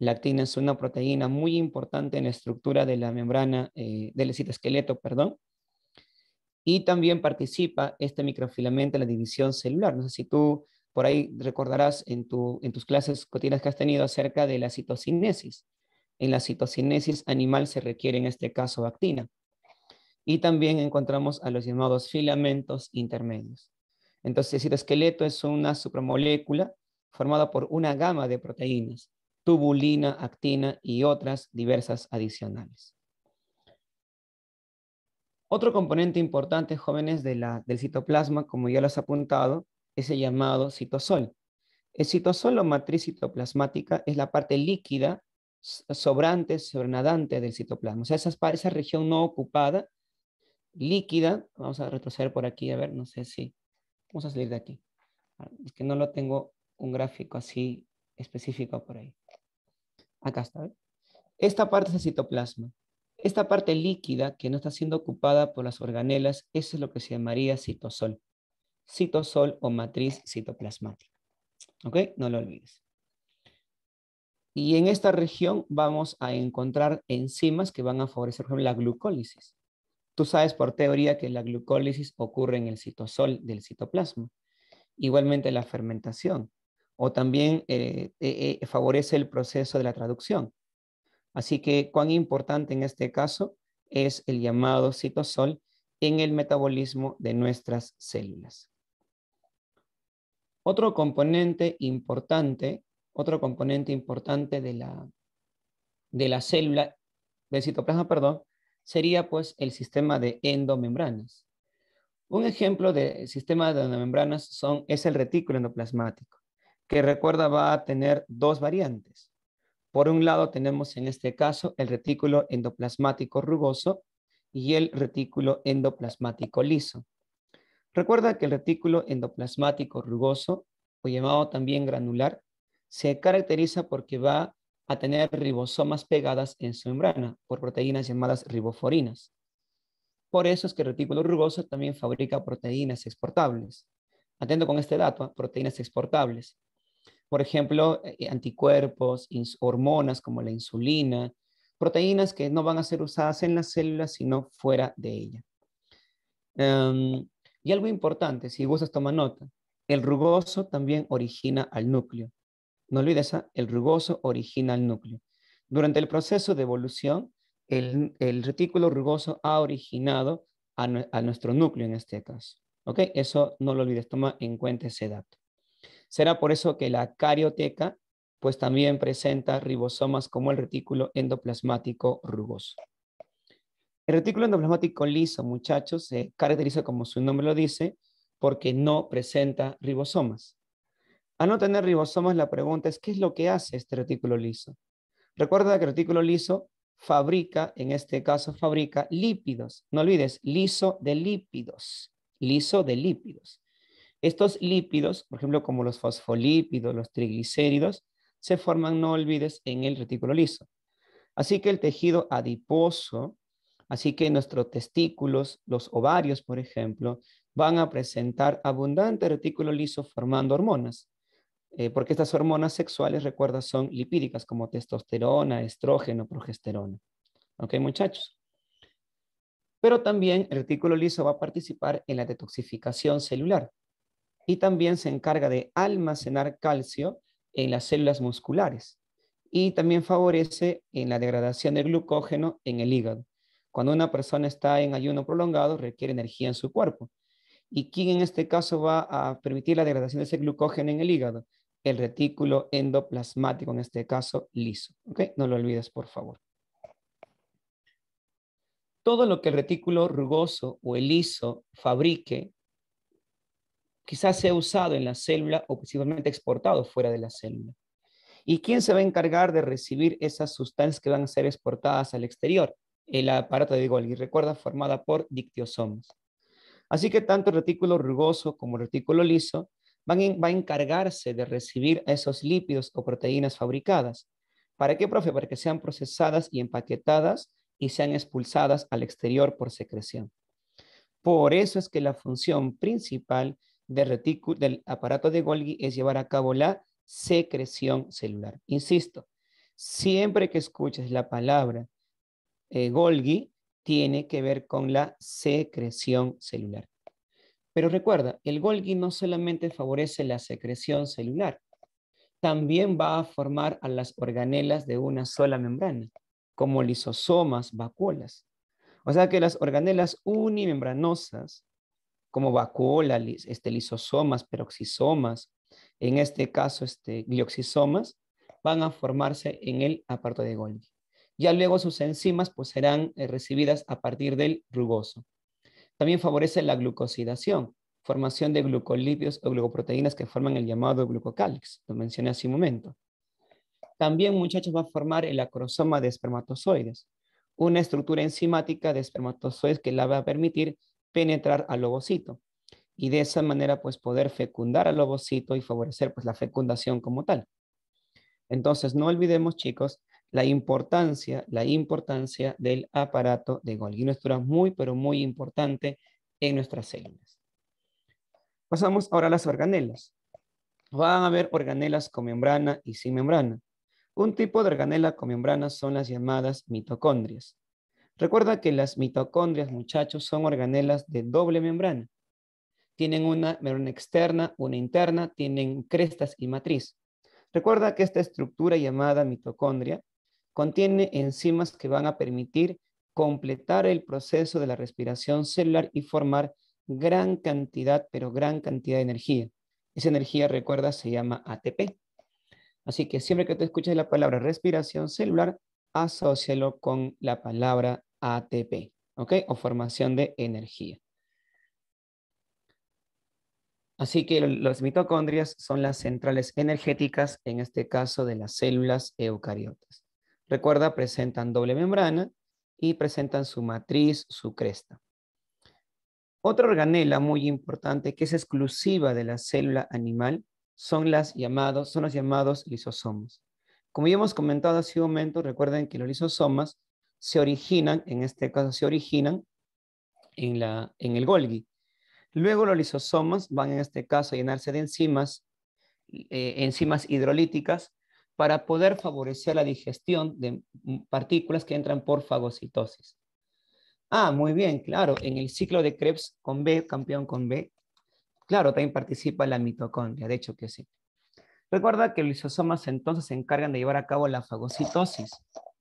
la actina es una proteína muy importante en la estructura de la membrana, eh, del citoesqueleto. perdón. Y también participa este microfilamento en la división celular. No sé si tú por ahí recordarás en, tus clases cotidianas que has tenido acerca de la citocinesis. En la citocinesis animal se requiere en este caso actina. Y también encontramos a los llamados filamentos intermedios. Entonces, el citoesqueleto es una supramolécula formada por una gama de proteínas tubulina, actina y otras diversas adicionales. Otro componente importante, jóvenes, de la, del citoplasma, como ya lo has apuntado, es el llamado citosol. El citosol o matriz citoplasmática es la parte líquida sobrante, sobrenadante del citoplasma. O sea, esa, esa región no ocupada, líquida, vamos a retroceder por aquí, a ver, no sé si, vamos a salir de aquí. Ah, es que no lo tengo un gráfico así específico por ahí. Acá está. ¿eh? Esta parte es el citoplasma. Esta parte líquida que no está siendo ocupada por las organelas, eso es lo que se llamaría citosol. Citosol o matriz citoplasmática. ¿Ok? No lo olvides. Y en esta región vamos a encontrar enzimas que van a favorecer, la glucólisis. Tú sabes por teoría que la glucólisis ocurre en el citosol del citoplasma. Igualmente la fermentación o también eh, eh, eh, favorece el proceso de la traducción. Así que cuán importante en este caso es el llamado citosol en el metabolismo de nuestras células. Otro componente importante, otro componente importante de la, de la célula, del citoplasma, perdón, sería pues el sistema de endomembranas. Un ejemplo de sistema de endomembranas son, es el retículo endoplasmático que recuerda va a tener dos variantes. Por un lado tenemos en este caso el retículo endoplasmático rugoso y el retículo endoplasmático liso. Recuerda que el retículo endoplasmático rugoso, o llamado también granular, se caracteriza porque va a tener ribosomas pegadas en su membrana por proteínas llamadas riboforinas. Por eso es que el retículo rugoso también fabrica proteínas exportables. Atento con este dato, ¿eh? proteínas exportables por ejemplo, eh, anticuerpos, hormonas como la insulina, proteínas que no van a ser usadas en las células, sino fuera de ella. Em, y algo importante, si gustas, toma nota. El rugoso también origina al núcleo. No olvides, ah, el rugoso origina al núcleo. Durante el proceso de evolución, el, retículo rugoso ha originado a, nuestro núcleo en este caso. Eso no lo olvides, toma en cuenta ese dato. Será por eso que la carioteca pues también presenta ribosomas como el retículo endoplasmático rugoso. El retículo endoplasmático liso, muchachos, se caracteriza como su nombre lo dice, porque no presenta ribosomas. Al no tener ribosomas, la pregunta es, ¿qué es lo que hace este retículo liso? Recuerda que el retículo liso fabrica, en este caso fabrica lípidos. No olvides, liso de lípidos, liso de lípidos. Estos lípidos, por ejemplo, como los fosfolípidos, los triglicéridos, se forman, no olvides, en el retículo liso. Así que el tejido adiposo, así que nuestros testículos, los ovarios, por ejemplo, van a presentar abundante retículo liso formando hormonas. Eh, porque estas hormonas sexuales, recuerda, son lipídicas como testosterona, estrógeno, progesterona. ¿Ok, muchachos? Pero también el retículo liso va a participar en la detoxificación celular y también se encarga de almacenar calcio en las células musculares y también favorece en la degradación del glucógeno en el hígado. Cuando una persona está en ayuno prolongado requiere energía en su cuerpo. ¿Y quién en este caso va a permitir la degradación de ese glucógeno en el hígado? El retículo endoplasmático, en este caso liso. No lo olvides, por favor. Todo lo que el retículo rugoso o el liso fabrique quizás sea usado en la célula o posiblemente exportado fuera de la célula. ¿Y quién se va a encargar de recibir esas sustancias que van a ser exportadas al exterior? El aparato de Golgi, recuerda, formada por dictiosomas. Así que tanto el retículo rugoso como el retículo liso van va a encargarse de recibir esos lípidos o proteínas fabricadas. ¿Para qué, profe? Para que sean procesadas y empaquetadas y sean expulsadas al exterior por secreción. Por eso es que la función principal del, aparato de Golgi es llevar a cabo la secreción celular. Insisto, siempre que escuches la palabra eh, Golgi, tiene que ver con la secreción celular. Pero recuerda, el Golgi no solamente favorece la secreción celular, también va a formar a las organelas de una sola membrana, como lisosomas, vacuolas. O sea que las organelas unimembranosas como vacuola, este, lisosomas, peroxisomas, en este caso este, glioxisomas, van a formarse en el aparto de Golgi. Ya luego sus enzimas pues, serán eh, recibidas a partir del rugoso. También favorece la glucosidación, formación de glucolípidos o glucoproteínas que forman el llamado glucocálix, lo mencioné hace un momento. También, muchachos, va a formar el acrosoma de espermatozoides, una estructura enzimática de espermatozoides que la va a permitir penetrar al ovocito y de esa manera pues poder fecundar al ovocito y favorecer pues la fecundación como tal. Entonces no olvidemos chicos la importancia, la importancia del aparato de Golgi, una estructura muy pero muy importante en nuestras células. Pasamos ahora a las organelas. Van a haber organelas con membrana y sin membrana. Un tipo de organela con membrana son las llamadas mitocondrias. Recuerda que las mitocondrias, muchachos, son organelas de doble membrana. Tienen una membrana externa, una interna, tienen crestas y matriz. Recuerda que esta estructura llamada mitocondria contiene enzimas que van a permitir completar el proceso de la respiración celular y formar gran cantidad, pero gran cantidad de energía. Esa energía, recuerda, se llama ATP. Así que siempre que te escuches la palabra respiración celular, asócialo con la palabra ATP, ¿ok? O formación de energía. Así que las mitocondrias son las centrales energéticas, en este caso de las células eucariotas. Recuerda, presentan doble membrana y presentan su matriz, su cresta. Otra organela muy importante que es exclusiva de la célula animal son, las llamados, son los llamados lisosomas. Como ya hemos comentado hace un momento, recuerden que los lisosomas se originan, en este caso se originan en, la, el Golgi. Luego los lisosomas van en este caso a llenarse de enzimas, eh, enzimas hidrolíticas para poder favorecer la digestión de partículas que entran por fagocitosis. Ah, muy bien, claro, en el ciclo de Krebs con B, campeón con B, claro, también participa la mitocondria, de hecho que sí. Recuerda que los lisosomas entonces se encargan de llevar a cabo la fagocitosis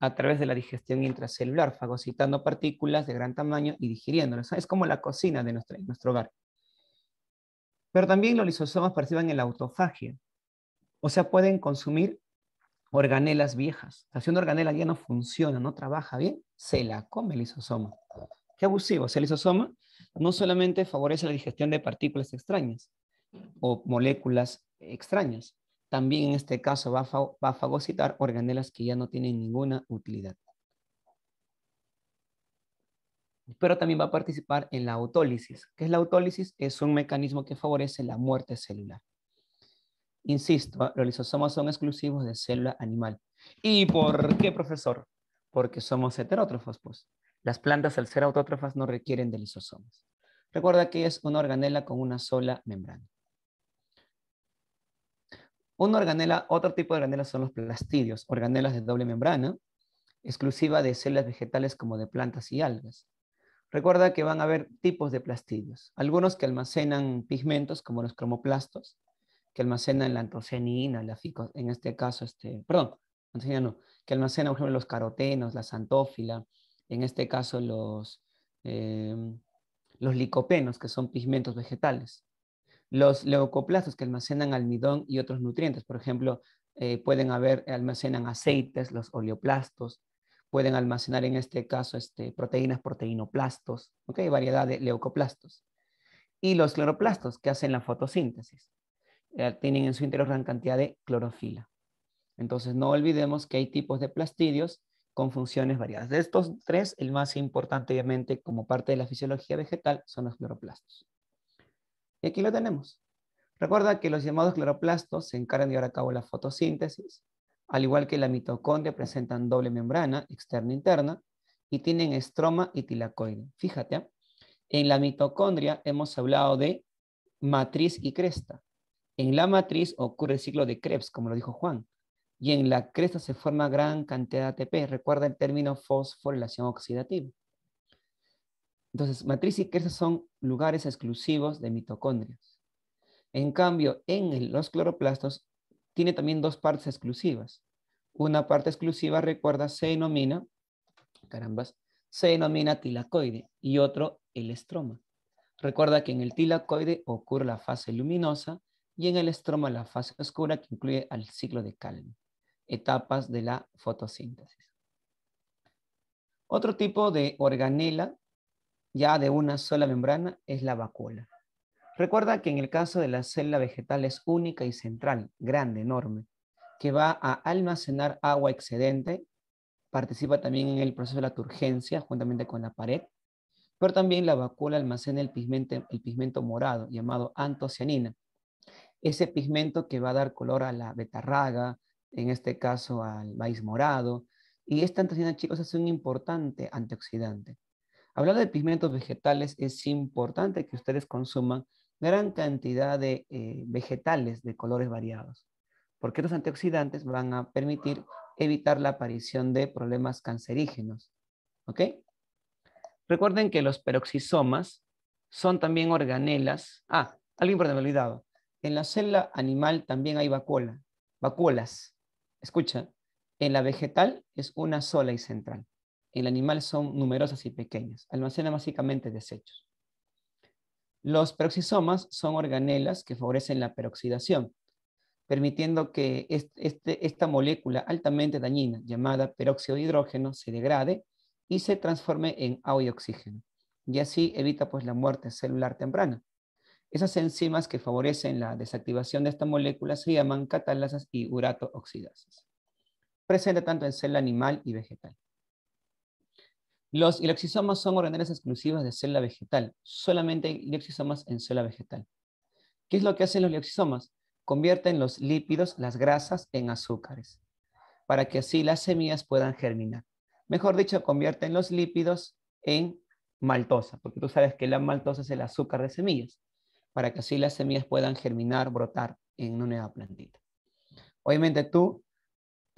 a través de la digestión intracelular, fagocitando partículas de gran tamaño y digiriéndolas. Es como la cocina de nuestro, nuestro hogar. Pero también los lisosomas perciben en la autofagia. O sea, pueden consumir organelas viejas. O sea, si una organela ya no funciona, no trabaja bien, se la come el lisosoma. Qué abusivo. O sea, el lisosoma no solamente favorece la digestión de partículas extrañas o moléculas extrañas, también en este caso va a, va fagocitar organelas que ya no tienen ninguna utilidad. Pero también va a participar en la autólisis. ¿Qué es la autólisis? Es un mecanismo que favorece la muerte celular. Insisto, ah, los lisosomas son exclusivos de célula animal. ¿Y por qué, profesor? Porque somos heterótrofos, pues. Las plantas, al ser autótrofas, no requieren de lisosomas. Recuerda que es una organela con una sola membrana. Una organela, otro tipo de organelas son los plastidios, organelas de doble membrana, exclusiva de células vegetales como de plantas y algas. Recuerda que van a haber tipos de plastidios, algunos que almacenan pigmentos como los cromoplastos, que almacenan la antocianina, la en este caso, este, perdón, no, que almacenan, por ejemplo, los carotenos, la santófila, en este caso los, eh, los licopenos, que son pigmentos vegetales. Los leucoplastos que almacenan almidón y otros nutrientes, por ejemplo, eh, pueden haber, almacenan aceites, los oleoplastos, pueden almacenar en este caso este, proteínas, proteinoplastos, ¿ok? variedad de leucoplastos. Y los cloroplastos que hacen la fotosíntesis, eh, tienen en su interior gran cantidad de clorofila. Entonces no olvidemos que hay tipos de plastidios con funciones variadas. De estos tres, el más importante obviamente como parte de la fisiología vegetal son los cloroplastos. Y aquí lo tenemos. Recuerda que los llamados cloroplastos se encargan de llevar a cabo la fotosíntesis, al igual que la mitocondria presentan doble membrana externa e interna y tienen estroma y tilacoide. Fíjate, ¿ah? en la mitocondria hemos hablado de matriz y cresta. En la matriz ocurre el ciclo de Krebs, como lo dijo Juan, y en la cresta se forma gran cantidad de ATP. Recuerda el término fosforilación oxidativa. Entonces, matriz y esos son lugares exclusivos de mitocondrias. En cambio, en los cloroplastos tiene también dos partes exclusivas. Una parte exclusiva, recuerda, se denomina, carambas, se denomina tilacoide y otro el estroma. Recuerda que en el tilacoide ocurre la fase luminosa y en el estroma la fase oscura que incluye al ciclo de calma, etapas de la fotosíntesis. Otro tipo de organela ya de una sola membrana es la vacuola. Recuerda que en el caso de la célula vegetal es única y central, grande, enorme, que va a almacenar agua excedente, participa también en el proceso de la turgencia juntamente con la pared, pero también la vacuola almacena el pigmento, el pigmento morado llamado antocianina, ese pigmento que va a dar color a la betarraga, en este caso al maíz morado, y esta antocianina, chicos, es un importante antioxidante Hablando de pigmentos vegetales, es importante que ustedes consuman gran cantidad de eh, vegetales de colores variados, porque los antioxidantes van a permitir evitar la aparición de problemas cancerígenos. Recuerden que los peroxisomas son también organelas. Ah, alguien importante, me olvidado. En la célula animal también hay vacuola, vacuolas. Escucha, en la vegetal es una sola y central el animal son numerosas y pequeñas. Almacenan básicamente desechos. Los peroxisomas son organelas que favorecen la peroxidación, permitiendo que este, esta molécula altamente dañina, llamada peróxido de hidrógeno, se degrade y se transforme en agua y oxígeno. Y así evita pues, la muerte celular temprana. Esas enzimas que favorecen la desactivación de esta molécula se llaman catalasas y uratooxidasas. Presente tanto en célula animal y vegetal. Los lioxisomas son organelas exclusivas de célula vegetal. Solamente hay en célula vegetal. ¿Qué es lo que hacen los lioxisomas? Convierten los lípidos, las grasas, en azúcares, para que así las semillas puedan germinar. Mejor dicho, convierten los lípidos en maltosa, porque tú sabes que la maltosa es el azúcar de semillas, para que así las semillas puedan germinar, brotar en una nueva plantita. Obviamente tú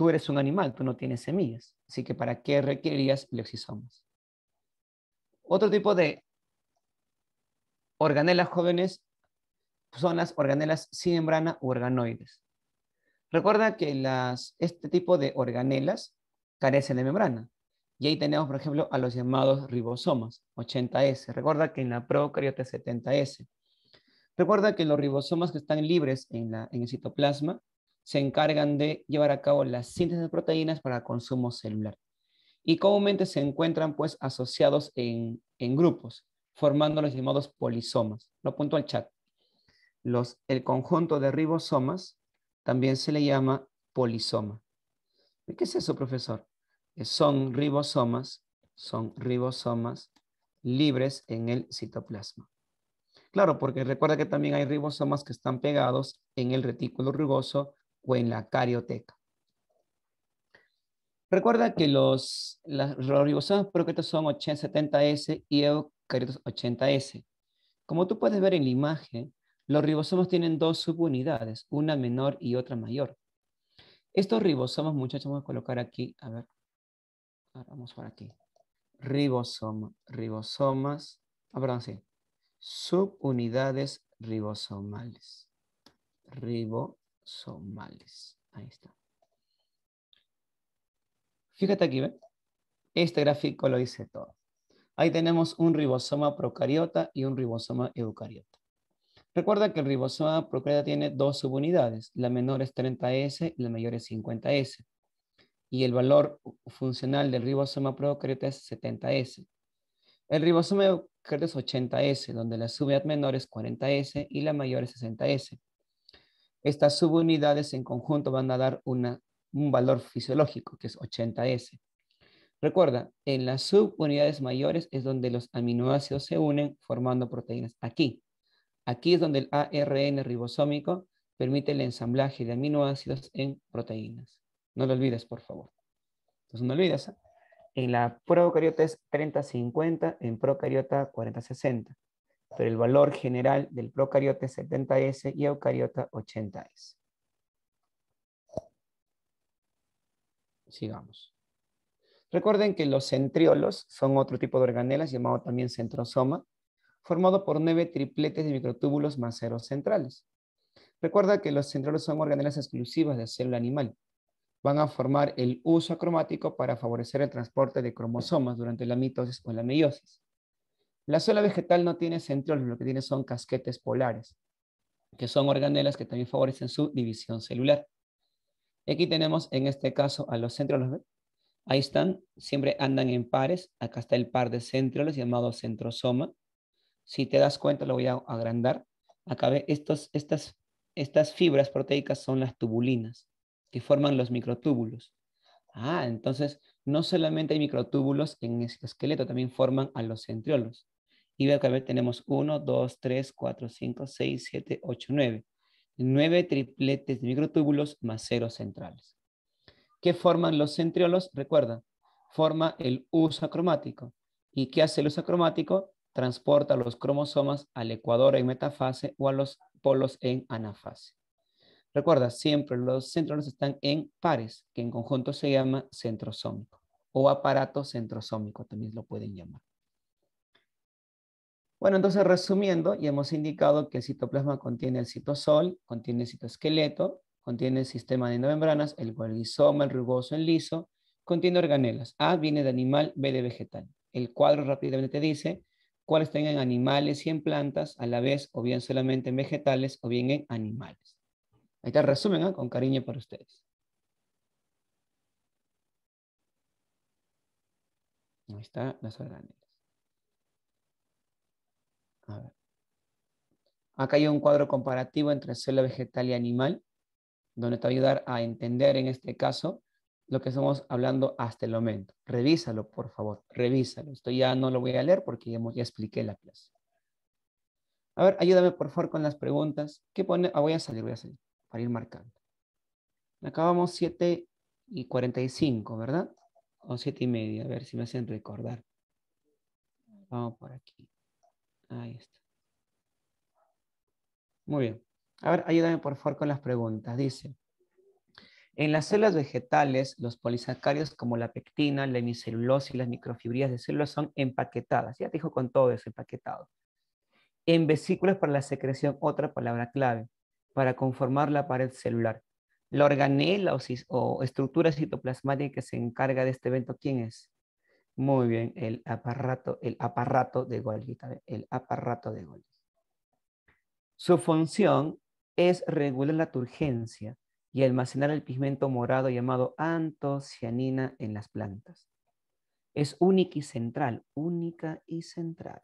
Tú eres un animal, tú no tienes semillas, así que ¿para qué requerías lexisomas? Otro tipo de organelas jóvenes son las organelas sin membrana u organoides. Recuerda que este tipo de organelas carecen de membrana. Y ahí tenemos, por ejemplo, a los llamados ribosomas, 80S. Recuerda que en la procariota 70S. Recuerda que los ribosomas que están libres en el citoplasma se encargan de llevar a cabo la síntesis de proteínas para consumo celular. Y comúnmente se encuentran pues asociados en, grupos, formando los llamados polisomas. Lo apunto al chat. Los, el conjunto de ribosomas también se le llama polisoma. ¿Qué es eso, profesor? Eh, son ribosomas, son ribosomas libres en el citoplasma. Claro, porque recuerda que también hay ribosomas que están pegados en el retículo rugoso o en la carioteca. Recuerda que los, los ribosomas procariotas son 80-70S y 80S. Como tú puedes ver en la imagen, los ribosomas tienen dos subunidades, una menor y otra mayor. Estos ribosomas, muchachos, vamos a colocar aquí, a ver, vamos por aquí. Ribosoma, ribosomas, ah, perdón, sí. Subunidades ribosomales. Ribo, somales. Ahí está. Fíjate aquí, ¿ves? Este gráfico lo dice todo. Ahí tenemos un ribosoma procariota y un ribosoma eucariota. Recuerda que el ribosoma procariota tiene dos subunidades. La menor es 30S y la mayor es 50S. Y el valor funcional del ribosoma procariota es 70S. El ribosoma eucariota es 80S, donde la subunidad menor es 40S y la mayor es 60S. Estas subunidades en conjunto van a dar un valor fisiológico, que es 80S. Recuerda, en las subunidades mayores es donde los aminoácidos se unen formando proteínas. Aquí, aquí es donde el ARN ribosómico permite el ensamblaje de aminoácidos en proteínas. No lo olvides, por favor. Entonces, no olvides. ¿eh? En la procariota es 30-50, en procariota 40-60 pero el valor general del procariota 70S y eucariota 80S. Sigamos. Recuerden que los centriolos son otro tipo de organelas llamado también centrosoma, formado por nueve tripletes de microtúbulos maceros centrales. Recuerda que los centriolos son organelas exclusivas de célula animal. Van a formar el uso acromático para favorecer el transporte de cromosomas durante la mitosis o la meiosis. La célula vegetal no tiene centriolos, lo que tiene son casquetes polares, que son organelas que también favorecen su división celular. Aquí tenemos en este caso a los centriolos. Ahí están, siempre andan en pares. Acá está el par de centriolos llamado centrosoma. Si te das cuenta, lo voy a agrandar. Acá ve, estas, fibras proteicas son las tubulinas que forman los microtúbulos. Ah, entonces no solamente hay microtúbulos en el esqueleto, también forman a los centriolos. Y veo que a ver, tenemos 1, 2, 3, 4, 5, 6, 7, 8, 9. 9 tripletes de microtúbulos más 0 centrales. ¿Qué forman los centriolos? Recuerda, forma el uso acromático. ¿Y qué hace el uso acromático? Transporta los cromosomas al ecuador en metafase o a los polos en anafase. Recuerda, siempre los centriolos están en pares, que en conjunto se llama centrosómico o aparato centrosómico, también lo pueden llamar. Bueno, entonces resumiendo, ya hemos indicado que el citoplasma contiene el citosol, contiene el citoesqueleto, contiene el sistema de membranas, el guarizoma, el rugoso, el liso, contiene organelas. A viene de animal, B de vegetal. El cuadro rápidamente dice cuáles tienen animales y en plantas a la vez, o bien solamente en vegetales, o bien en animales. Ahí está resumen, ¿ah? con cariño para ustedes. Ahí está las organelas ver. Acá hay un cuadro comparativo entre célula vegetal y animal, donde te va a ayudar a entender en este caso lo que estamos hablando hasta el momento. Revísalo, por favor, revísalo. Esto ya no lo voy a leer porque ya, expliqué la clase. A ver, ayúdame por favor con las preguntas. pone? Ah, voy a salir, voy a salir para ir marcando. Acabamos 7 y 45, ¿verdad? O 7 y media, a ver si me hacen recordar. Vamos por aquí. Ahí está. Muy bien. A ver, ayúdame por favor con las preguntas. Dice, en las células vegetales, los polisacarios como la pectina, la hemicelulosa y las microfibrillas de células son empaquetadas. Ya te dijo con todo eso, empaquetado. En vesículas para la secreción, otra palabra clave, para conformar la pared celular. La organela o estructura citoplasmática que se encarga de este evento, ¿quién es? Muy bien, el aparato, el aparato de golita, el aparato de gol. Su función es regular la turgencia y almacenar el pigmento morado llamado antocianina en las plantas. Es única y central, única y central.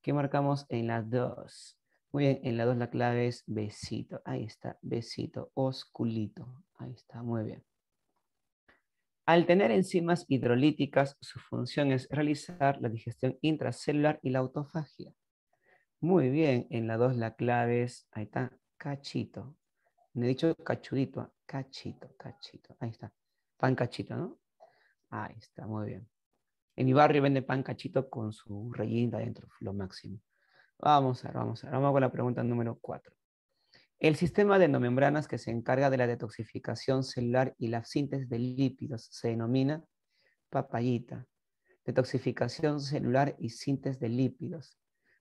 ¿Qué marcamos en la 2? Muy bien, en la 2 la clave es besito. Ahí está, besito, osculito. Ahí está, muy bien. Al tener enzimas hidrolíticas, su función es realizar la digestión intracelular y la autofagia. Muy bien, en la 2 la clave es, ahí está, cachito. Me he dicho cachudito, ah, cachito, cachito. Ahí está, pan cachito, ¿no? Ahí está, muy bien. En mi barrio vende pan cachito con su rellena adentro, lo máximo. Vamos a ver, vamos a ver. Vamos con la pregunta número 4. El sistema de endomembranas que se encarga de la detoxificación celular y la síntesis de lípidos se denomina papayita. Detoxificación celular y síntesis de lípidos.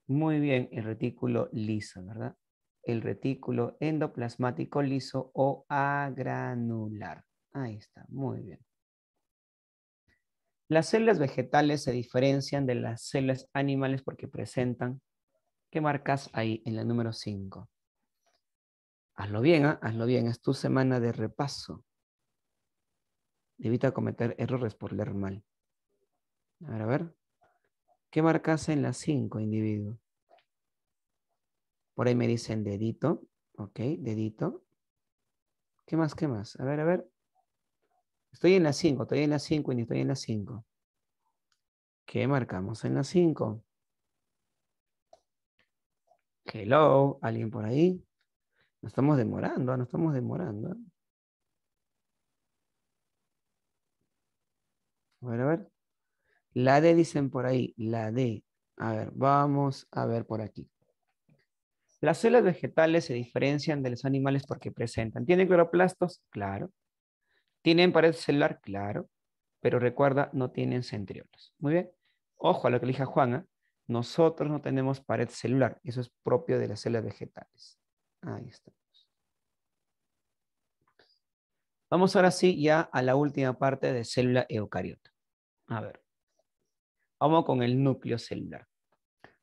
Muy bien, el retículo liso, ¿verdad? El retículo endoplasmático liso o agranular. Ahí está, muy bien. Las células vegetales se diferencian de las células animales porque presentan, ¿qué marcas ahí en la número 5? Hazlo bien, ¿ah? hazlo bien. Es tu semana de repaso. Evita cometer errores por leer mal. A ver, a ver. ¿Qué marcas en las cinco, individuo? Por ahí me dicen dedito. Ok, dedito. ¿Qué más? ¿Qué más? A ver, a ver. Estoy en las 5, estoy en las 5 y estoy en las 5. ¿Qué marcamos en las 5? Hello, ¿alguien por ahí? Nos estamos demorando, ah, nos estamos demorando. Ah. A ver, a ver. La D dicen por ahí, la D. A ver, vamos a ver por aquí. Las células vegetales se diferencian de los animales porque presentan. ¿Tienen cloroplastos? Claro. ¿Tienen pared celular? Claro. Pero recuerda, no tienen centriolos. Muy bien. Ojo a lo que elija Juana. Nosotros no tenemos pared celular. Eso es propio de las células vegetales. Ahí estamos. Vamos ahora sí ya a la última parte de célula eucariota. A ver. Vamos con el núcleo celular.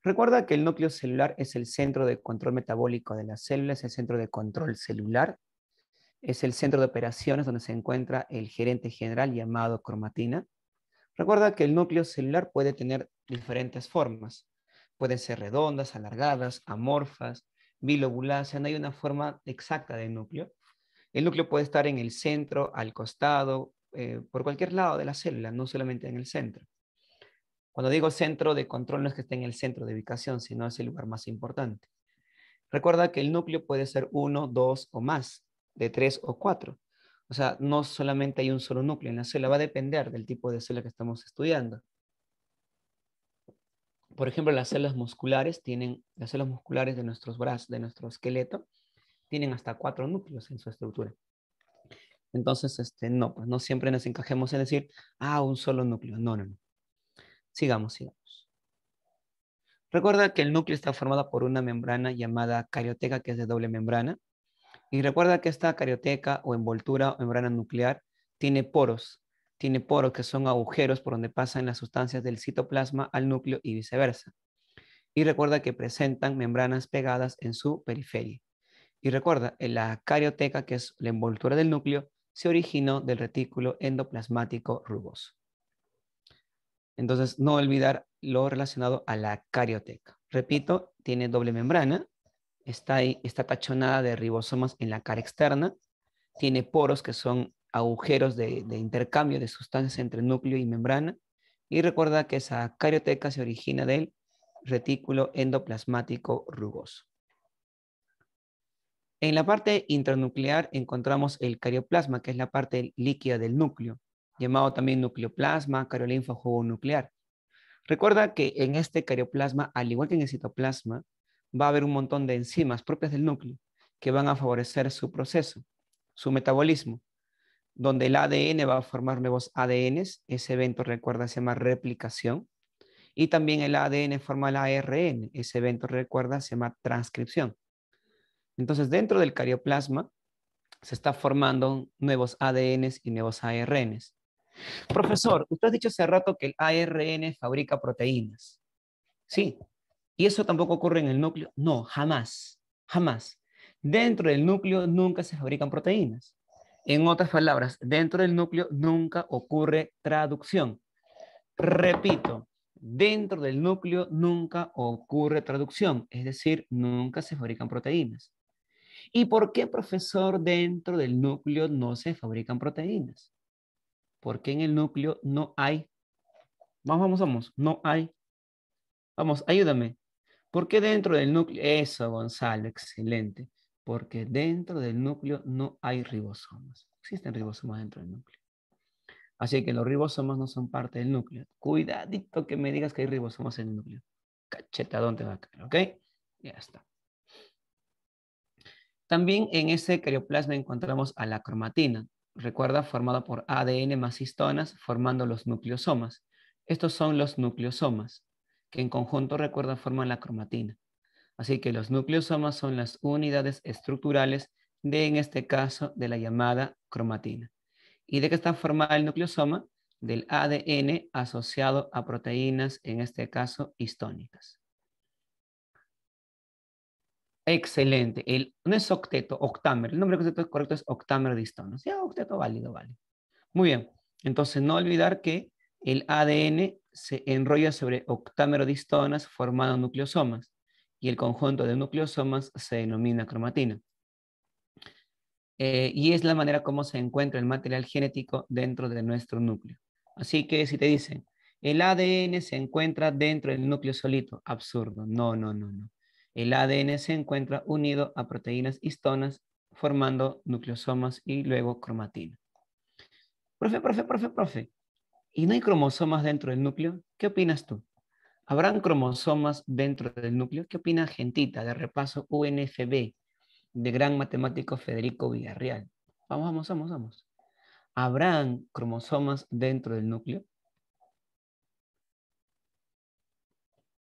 Recuerda que el núcleo celular es el centro de control metabólico de las células, el centro de control celular, es el centro de operaciones donde se encuentra el gerente general llamado cromatina. Recuerda que el núcleo celular puede tener diferentes formas. Pueden ser redondas, alargadas, amorfas, bilobulada, o no hay una forma exacta de núcleo. El núcleo puede estar en el centro, al costado, eh, por cualquier lado de la célula, no solamente en el centro. Cuando digo centro de control no es que esté en el centro de ubicación, sino es el lugar más importante. Recuerda que el núcleo puede ser uno, dos o más, de tres o cuatro. O sea, no solamente hay un solo núcleo en la célula, va a depender del tipo de célula que estamos estudiando por ejemplo, las células musculares tienen, las células musculares de nuestros brazos, de nuestro esqueleto, tienen hasta cuatro núcleos en su estructura. Entonces, este, no, pues no siempre nos encajemos en decir, ah, un solo núcleo. No, no, no. Sigamos, sigamos. Recuerda que el núcleo está formado por una membrana llamada carioteca, que es de doble membrana. Y recuerda que esta carioteca o envoltura o membrana nuclear tiene poros tiene poros, que son agujeros por donde pasan las sustancias del citoplasma al núcleo y viceversa. Y recuerda que presentan membranas pegadas en su periferia. Y recuerda, la carioteca, que es la envoltura del núcleo, se originó del retículo endoplasmático rugoso. Entonces, no olvidar lo relacionado a la carioteca. Repito, tiene doble membrana, está, ahí, está tachonada de ribosomas en la cara externa, tiene poros que son agujeros de, intercambio de sustancias entre núcleo y membrana. Y recuerda que esa carioteca se origina del retículo endoplasmático rugoso. En la parte intranuclear encontramos el carioplasma, que es la parte líquida del núcleo, llamado también nucleoplasma, cariolinfa, jugo nuclear. Recuerda que en este carioplasma, al igual que en el citoplasma, va a haber un montón de enzimas propias del núcleo que van a favorecer su proceso, su metabolismo donde el ADN va a formar nuevos ADNs. Ese evento, recuerda, se llama replicación. Y también el ADN forma el ARN. Ese evento, recuerda, se llama transcripción. Entonces, dentro del carioplasma se está formando nuevos ADNs y nuevos ARNs. Profesor, usted ha dicho hace rato que el ARN fabrica proteínas. Sí. ¿Y eso tampoco ocurre en el núcleo? No, jamás, jamás. Dentro del núcleo nunca se fabrican proteínas. En otras palabras, dentro del núcleo nunca ocurre traducción. Repito, dentro del núcleo nunca ocurre traducción, es decir, nunca se fabrican proteínas. ¿Y por qué, profesor, dentro del núcleo no se fabrican proteínas? Porque en el núcleo no hay. Vamos, vamos, vamos, no hay. Vamos, ayúdame. ¿Por qué dentro del núcleo? Eso, Gonzalo, excelente porque dentro del núcleo no hay ribosomas. Existen ribosomas dentro del núcleo. Así que los ribosomas no son parte del núcleo. Cuidadito que me digas que hay ribosomas en el núcleo. Cacheta, ¿dónde va a caer, ¿ok? Ya está. También en ese carioplasma encontramos a la cromatina, recuerda, formada por ADN más histonas, formando los nucleosomas. Estos son los nucleosomas, que en conjunto, recuerda, forman la cromatina. Así que los nucleosomas son las unidades estructurales de, en este caso, de la llamada cromatina. ¿Y de qué está formado el nucleosoma? Del ADN asociado a proteínas, en este caso, histónicas. Excelente. no es octeto, octámero. El nombre correcto es octámero de histonas. Ya, octeto válido, vale. Muy bien. Entonces, no olvidar que el ADN se enrolla sobre octámero de histonas formando nucleosomas y el conjunto de nucleosomas se denomina cromatina. Eh, y es la manera como se encuentra el material genético dentro de nuestro núcleo. Así que si te dicen, el ADN se encuentra dentro del núcleo solito, absurdo, no, no, no, no. El ADN se encuentra unido a proteínas histonas formando nucleosomas y luego cromatina. Profe, profe, profe, profe, ¿y no hay cromosomas dentro del núcleo? ¿Qué opinas tú? ¿Habrán cromosomas dentro del núcleo? ¿Qué opina Gentita de repaso UNFB de gran matemático Federico Villarreal? Vamos, vamos, vamos, vamos. ¿Habrán cromosomas dentro del núcleo?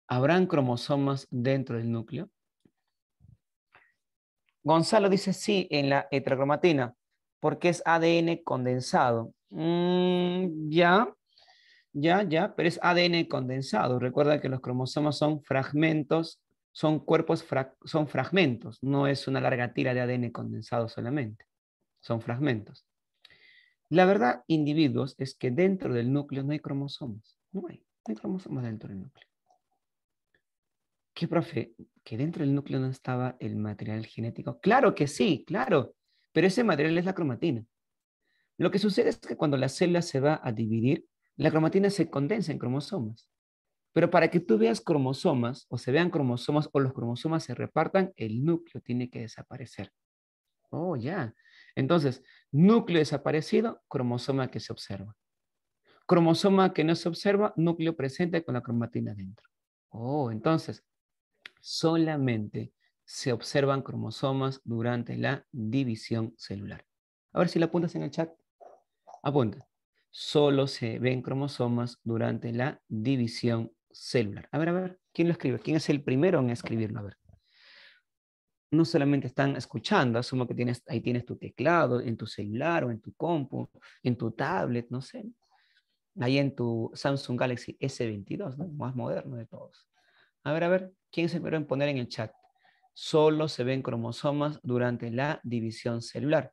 ¿Habrán cromosomas dentro del núcleo? Gonzalo dice sí en la heterocromatina, porque es ADN condensado. Mm, ya, ya, ya, pero es ADN condensado. Recuerda que los cromosomas son fragmentos, son cuerpos, son fragmentos, no es una larga tira de ADN condensado solamente, son fragmentos. La verdad, individuos, es que dentro del núcleo no hay cromosomas, no hay, no hay cromosomas dentro del núcleo. ¿Qué, profe? ¿Que dentro del núcleo no estaba el material genético? Claro que sí, claro, pero ese material es la cromatina. Lo que sucede es que cuando la célula se va a dividir, la cromatina se condensa en cromosomas. Pero para que tú veas cromosomas o se vean cromosomas o los cromosomas se repartan, el núcleo tiene que desaparecer. Oh, ya. Entonces, núcleo desaparecido, cromosoma que se observa. Cromosoma que no se observa, núcleo presente con la cromatina dentro. Oh, entonces, solamente se observan cromosomas durante la división celular. A ver si la apuntas en el chat. Apunta solo se ven cromosomas durante la división celular. A ver, a ver, ¿quién lo escribe? ¿Quién es el primero en escribirlo? A ver. No solamente están escuchando, asumo que ahí tienes tu teclado, en tu celular o en tu compu, en tu tablet, no sé. Ahí en tu Samsung Galaxy S22, ¿no? más moderno de todos. A ver, a ver, ¿quién se el primero en poner en el chat? Solo se ven cromosomas durante la división celular.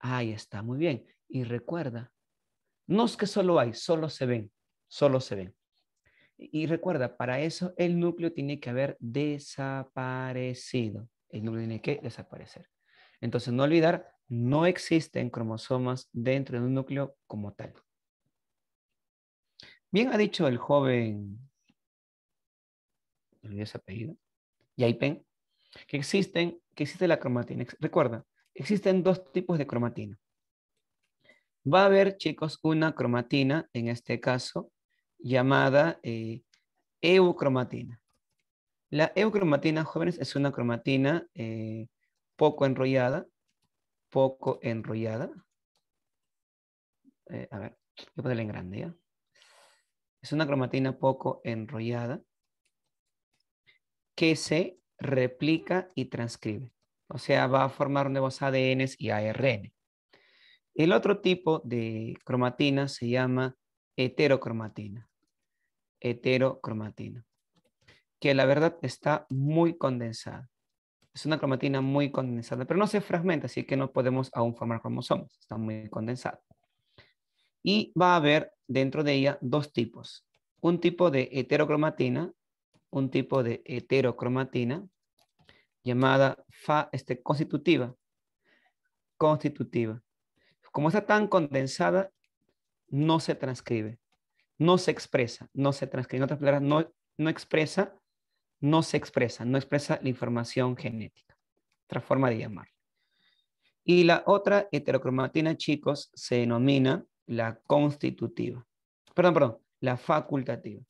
Ahí está, muy bien. Y recuerda, no es que solo hay, solo se ven, solo se ven. Y recuerda, para eso el núcleo tiene que haber desaparecido. El núcleo tiene que desaparecer. Entonces, no olvidar, no existen cromosomas dentro de un núcleo como tal. Bien ha dicho el joven, olvidé ese apellido, Yaipen, que existen, que existe la cromatina. Recuerda, existen dos tipos de cromatina. Va a haber, chicos, una cromatina, en este caso, llamada eh, eucromatina. La eucromatina, jóvenes, es una cromatina eh, poco enrollada, poco enrollada. Eh, a ver, voy a ponerla en grande, ¿ya? Es una cromatina poco enrollada que se replica y transcribe. O sea, va a formar nuevos ADNs y ARN. El otro tipo de cromatina se llama heterocromatina. Heterocromatina. Que la verdad está muy condensada. Es una cromatina muy condensada, pero no se fragmenta, así que no podemos aún formar cromosomas. Está muy condensada. Y va a haber dentro de ella dos tipos. Un tipo de heterocromatina, un tipo de heterocromatina llamada fa, este, constitutiva. Constitutiva como está tan condensada, no se transcribe, no se expresa, no se transcribe. En otras palabras, no, no expresa, no se expresa, no expresa la información genética. Otra forma de llamarla. Y la otra heterocromatina, chicos, se denomina la constitutiva. Perdón, perdón, la facultativa.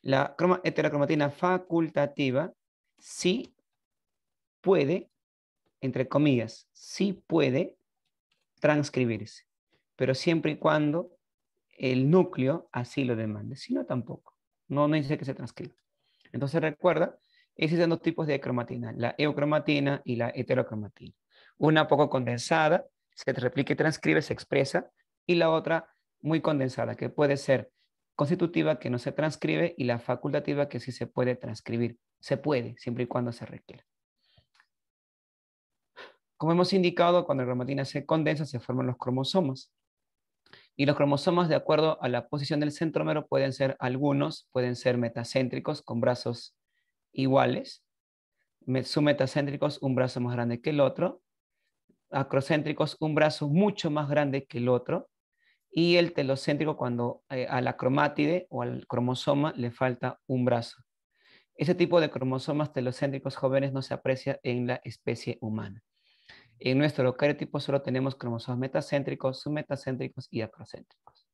La heterocromatina facultativa sí puede, entre comillas, sí puede transcribirse, pero siempre y cuando el núcleo así lo demande, si no tampoco, no, no que se transcriba. Entonces recuerda, existen dos tipos de cromatina, la eucromatina y la heterocromatina. Una poco condensada, se replica y transcribe, se expresa, y la otra muy condensada, que puede ser constitutiva, que no se transcribe, y la facultativa, que sí se puede transcribir. Se puede, siempre y cuando se requiera. Como hemos indicado, cuando la cromatina se condensa se forman los cromosomas. Y los cromosomas, de acuerdo a la posición del centrómero, pueden ser algunos, pueden ser metacéntricos con brazos iguales, submetacéntricos un brazo más grande que el otro, acrocéntricos un brazo mucho más grande que el otro, y el telocéntrico cuando eh, a la cromátide o al cromosoma le falta un brazo. Ese tipo de cromosomas telocéntricos jóvenes no se aprecia en la especie humana. En nuestro cariotipo solo tenemos cromosomas metacéntricos, submetacéntricos y acrocéntricos.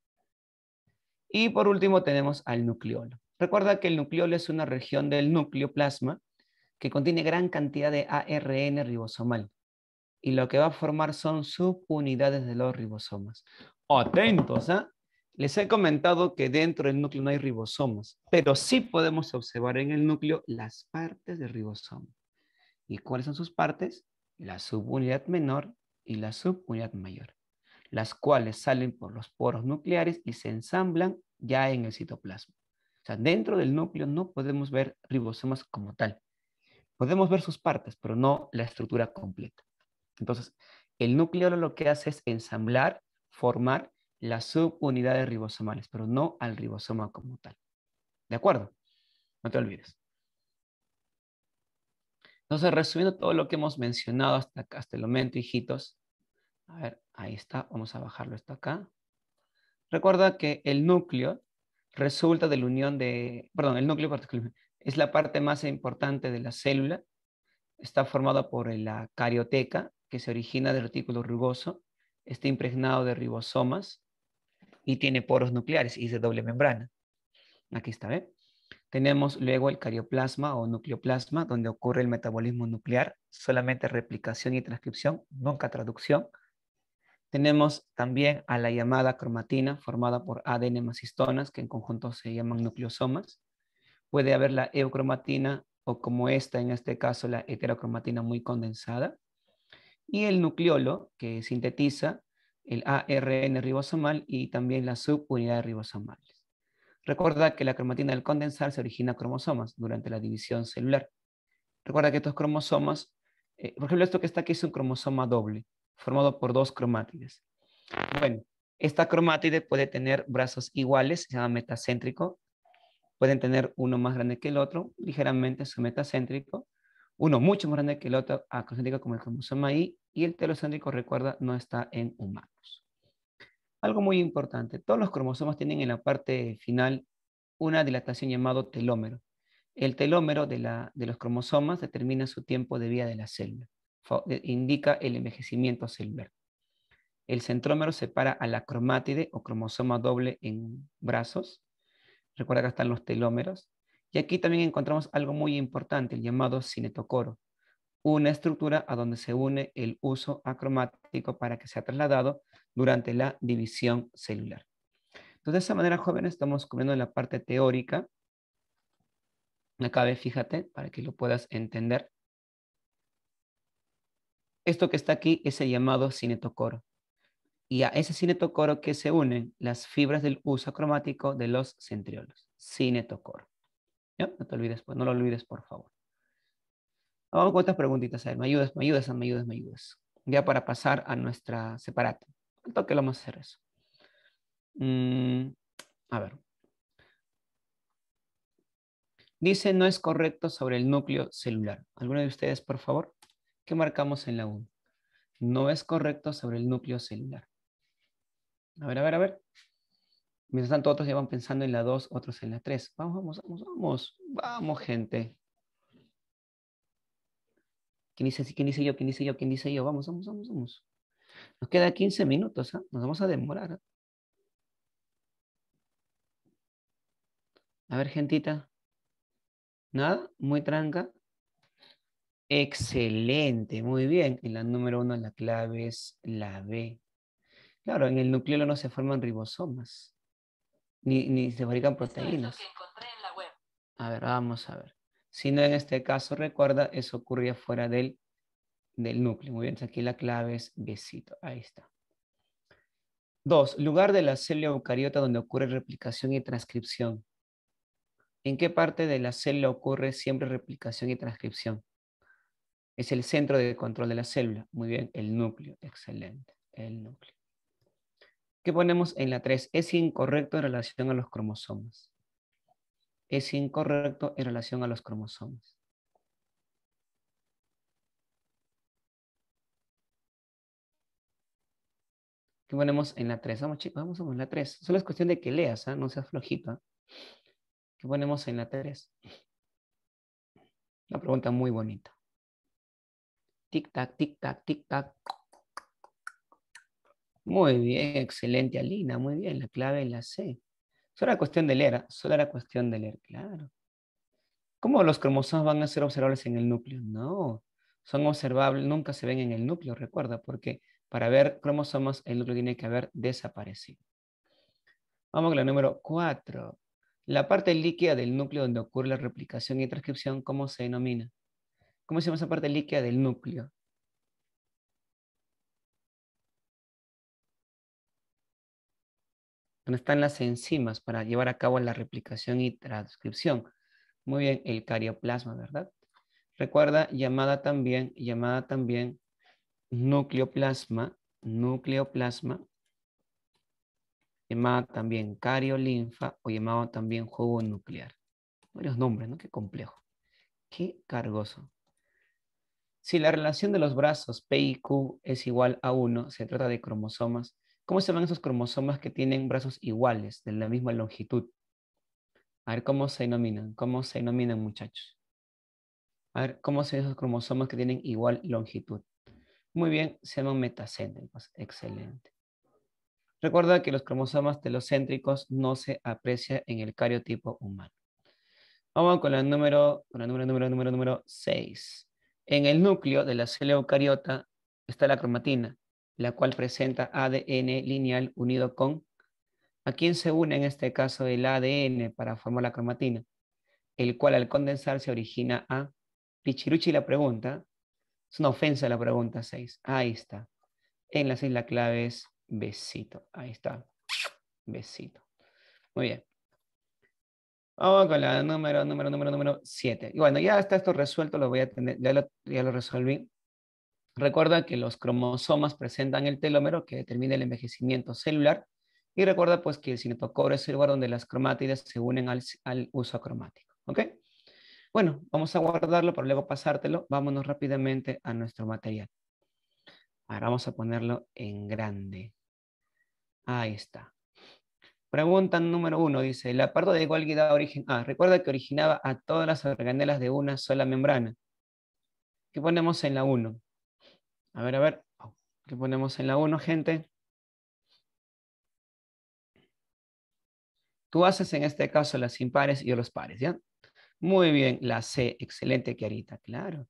Y por último tenemos al nucleolo. Recuerda que el nucleolo es una región del núcleo nucleoplasma que contiene gran cantidad de ARN ribosomal. Y lo que va a formar son subunidades de los ribosomas. Atentos, ¿eh? Les he comentado que dentro del núcleo no hay ribosomas, pero sí podemos observar en el núcleo las partes de ribosoma. ¿Y cuáles son sus partes? la subunidad menor y la subunidad mayor, las cuales salen por los poros nucleares y se ensamblan ya en el citoplasma. O sea, dentro del núcleo no podemos ver ribosomas como tal. Podemos ver sus partes, pero no la estructura completa. Entonces, el núcleo lo que hace es ensamblar, formar las subunidades ribosomales, pero no al ribosoma como tal. ¿De acuerdo? No te olvides. Entonces, resumiendo todo lo que hemos mencionado hasta, el momento, hijitos. A ver, ahí está. Vamos a bajarlo hasta acá. Recuerda que el núcleo resulta de la unión de, perdón, el núcleo es la parte más importante de la célula. Está formada por la carioteca, que se origina del retículo rugoso, está impregnado de ribosomas y tiene poros nucleares y es de doble membrana. Aquí está, ¿ve? Tenemos luego el carioplasma o nucleoplasma, donde ocurre el metabolismo nuclear, solamente replicación y transcripción, nunca traducción. Tenemos también a la llamada cromatina, formada por ADN más histonas, que en conjunto se llaman nucleosomas. Puede haber la eucromatina o como esta, en este caso, la heterocromatina muy condensada. Y el nucleolo, que sintetiza el ARN ribosomal y también la subunidades ribosomales. Recuerda que la cromatina del condensar se origina cromosomas durante la división celular. Recuerda que estos cromosomas, eh, por ejemplo, esto que está aquí es un cromosoma doble, formado por dos cromátides. Bueno, esta cromátide puede tener brazos iguales, se llama metacéntrico. Pueden tener uno más grande que el otro, ligeramente su metacéntrico. Uno mucho más grande que el otro, acrocéntrico ah, como el cromosoma I. y el telocéntrico, recuerda, no está en humanos. Algo muy importante, todos los cromosomas tienen en la parte final una dilatación llamado telómero. El telómero de, de los cromosomas determina su tiempo de vida de la célula, indica el envejecimiento celular. El centrómero separa a la cromátide o cromosoma doble en brazos. Recuerda que están los telómeros. Y aquí también encontramos algo muy importante, el llamado cinetocoro, una estructura a donde se une el uso acromático para que sea trasladado durante la división celular. Entonces, de esa manera, jóvenes, estamos cubriendo la parte teórica. Acá ve, fíjate, para que lo puedas entender. Esto que está aquí es el llamado cinetocoro. Y a ese cinetocoro que se unen las fibras del uso acromático de los centriolos. Cinetocoro. No te olvides, pues, no lo olvides, por favor. Vamos con otras preguntitas, a ver, me ayudas, me ayudas, me ayudas, me ayudas. Ya para pasar a nuestra separata toque, lo más vamos a hacer eso? Mm, a ver. Dice, no es correcto sobre el núcleo celular. ¿Alguno de ustedes, por favor? ¿Qué marcamos en la 1? No es correcto sobre el núcleo celular. A ver, a ver, a ver. Mientras tanto, otros ya van pensando en la 2, otros en la 3. Vamos, vamos, vamos, vamos. Vamos, gente. ¿Quién dice sí? ¿Quién dice yo? ¿Quién dice yo? ¿Quién dice yo? Vamos, vamos, vamos, vamos. Nos queda 15 minutos, ¿ah? nos vamos a demorar. ¿ah? A ver, gentita. ¿Nada? ¿Muy tranca? Excelente, muy bien. Y la número uno la clave es la B. Claro, en el núcleo no se forman ribosomas, ni, se fabrican proteínas. Es a ver, vamos a ver. Si no, en este caso, recuerda, eso ocurría fuera del del núcleo. Muy bien, aquí la clave es besito. Ahí está. Dos, lugar de la célula eucariota donde ocurre replicación y transcripción. ¿En qué parte de la célula ocurre siempre replicación y transcripción? Es el centro de control de la célula. Muy bien, el núcleo. Excelente, el núcleo. ¿Qué ponemos en la 3? Es incorrecto en relación a los cromosomas. Es incorrecto en relación a los cromosomas. ¿Qué ponemos en la 3? Vamos, chicos, vamos, a poner la 3. Solo es cuestión de que leas, ¿ah? no seas flojita. ¿Qué ponemos en la 3? Una pregunta muy bonita. Tic-tac, tic-tac, tic-tac. Muy bien, excelente, Alina. Muy bien, la clave es la C. Solo era cuestión de leer, ¿ah? solo era cuestión de leer, claro. ¿Cómo los cromosomas van a ser observables en el núcleo? No, son observables, nunca se ven en el núcleo, recuerda, porque para ver cromosomas, el núcleo tiene que haber desaparecido. Vamos con la número 4. La parte líquida del núcleo donde ocurre la replicación y transcripción, ¿cómo se denomina? ¿Cómo se llama esa parte líquida del núcleo? Donde están las enzimas para llevar a cabo la replicación y transcripción. Muy bien, el carioplasma, ¿verdad? Recuerda, llamada también, llamada también nucleoplasma, nucleoplasma, llamada también cariolinfa o llamado también juego nuclear. Varios nombres, ¿no? Qué complejo. Qué cargoso. Si la relación de los brazos P y Q es igual a 1, se trata de cromosomas. ¿Cómo se llaman esos cromosomas que tienen brazos iguales, de la misma longitud? A ver, ¿cómo se denominan? ¿Cómo se denominan, muchachos? A ver, ¿cómo se esos cromosomas que tienen igual longitud? Muy bien, se llaman metacéntricos. Excelente. Recuerda que los cromosomas telocéntricos no se aprecia en el cariotipo humano. Vamos con la número, número, número, número, número 6. En el núcleo de la célula eucariota está la cromatina, la cual presenta ADN lineal unido con... ¿A quién se une en este caso el ADN para formar la cromatina? El cual al condensar se origina a... Pichiruchi la pregunta, es una ofensa la pregunta 6. Ahí está. En la 6 la clave es besito. Ahí está. Besito. Muy bien. Vamos con la número, número, número, número 7. Y bueno, ya está esto resuelto, lo voy a tener, ya lo, ya lo resolví. Recuerda que los cromosomas presentan el telómero que determina el envejecimiento celular. Y recuerda pues que el cinetocoro es el lugar donde las cromátidas se unen al, al uso cromático. ¿Ok? Bueno, vamos a guardarlo para luego pasártelo. Vámonos rápidamente a nuestro material. Ahora vamos a ponerlo en grande. Ahí está. Pregunta número uno dice, ¿La parte de igual da origen Ah, recuerda que originaba a todas las organelas de una sola membrana. ¿Qué ponemos en la 1? A ver, a ver. Oh, ¿Qué ponemos en la 1, gente? Tú haces en este caso las impares y los pares, ¿ya? Muy bien, la C, excelente, Kiarita, claro.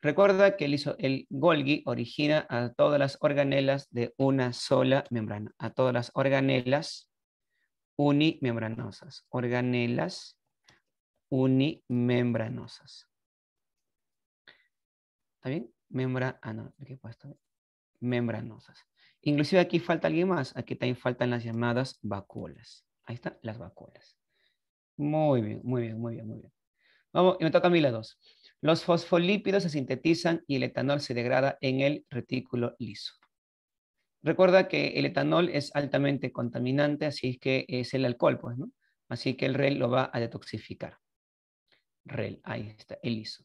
Recuerda que el, el Golgi origina a todas las organelas de una sola membrana, a todas las organelas unimembranosas, organelas unimembranosas. ¿Está bien? ah, membranosas. Inclusive aquí falta alguien más, aquí también faltan las llamadas vacuolas. Ahí están las vacuolas. Muy bien, muy bien, muy bien, muy bien. Vamos, y me toca a mí la dos. Los fosfolípidos se sintetizan y el etanol se degrada en el retículo liso. Recuerda que el etanol es altamente contaminante, así que es el alcohol, pues, ¿no? Así que el REL lo va a detoxificar. REL, ahí está, el liso.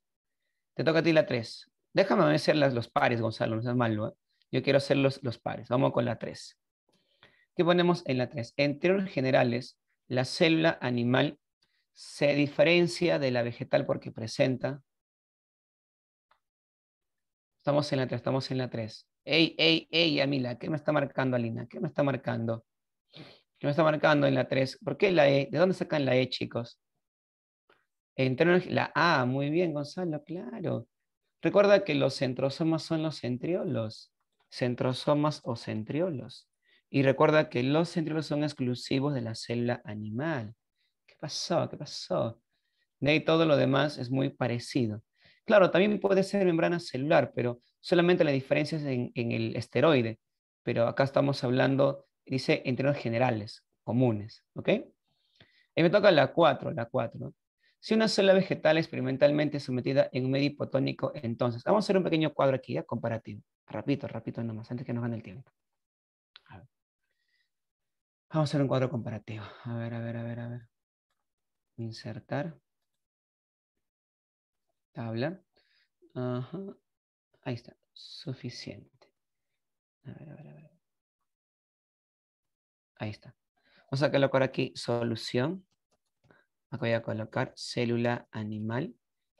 Te toca a ti la 3. Déjame hacer los pares, Gonzalo, no seas malo. ¿eh? Yo quiero hacer los, los pares. Vamos con la 3. ¿Qué ponemos en la 3? En términos generales, la célula animal se diferencia de la vegetal porque presenta. Estamos en la 3, estamos en la 3. Ey, ey, ey, Amila, ¿qué me está marcando Alina? ¿Qué me está marcando? ¿Qué me está marcando en la 3? ¿Por qué la E? ¿De dónde sacan la E, chicos? la A, muy bien, Gonzalo, claro. Recuerda que los centrosomas son los centriolos. Centrosomas o centriolos. Y recuerda que los centros son exclusivos de la célula animal. ¿Qué pasó? ¿Qué pasó? De ahí todo lo demás es muy parecido. Claro, también puede ser membrana celular, pero solamente la diferencia es en, el esteroide. Pero acá estamos hablando, dice, entre términos generales, comunes. ¿Ok? Y me toca la 4, la 4. Si una célula vegetal experimentalmente sometida en un medio hipotónico, entonces, vamos a hacer un pequeño cuadro aquí, ya, comparativo. Rapito, rapito nomás, antes que nos gane el tiempo. Vamos a hacer un cuadro comparativo. A ver, a ver, a ver, a ver. Insertar. Tabla. Ajá. Ahí está. Suficiente. A ver, a ver, a ver. Ahí está. Vamos a colocar aquí solución. Acá voy a colocar célula animal.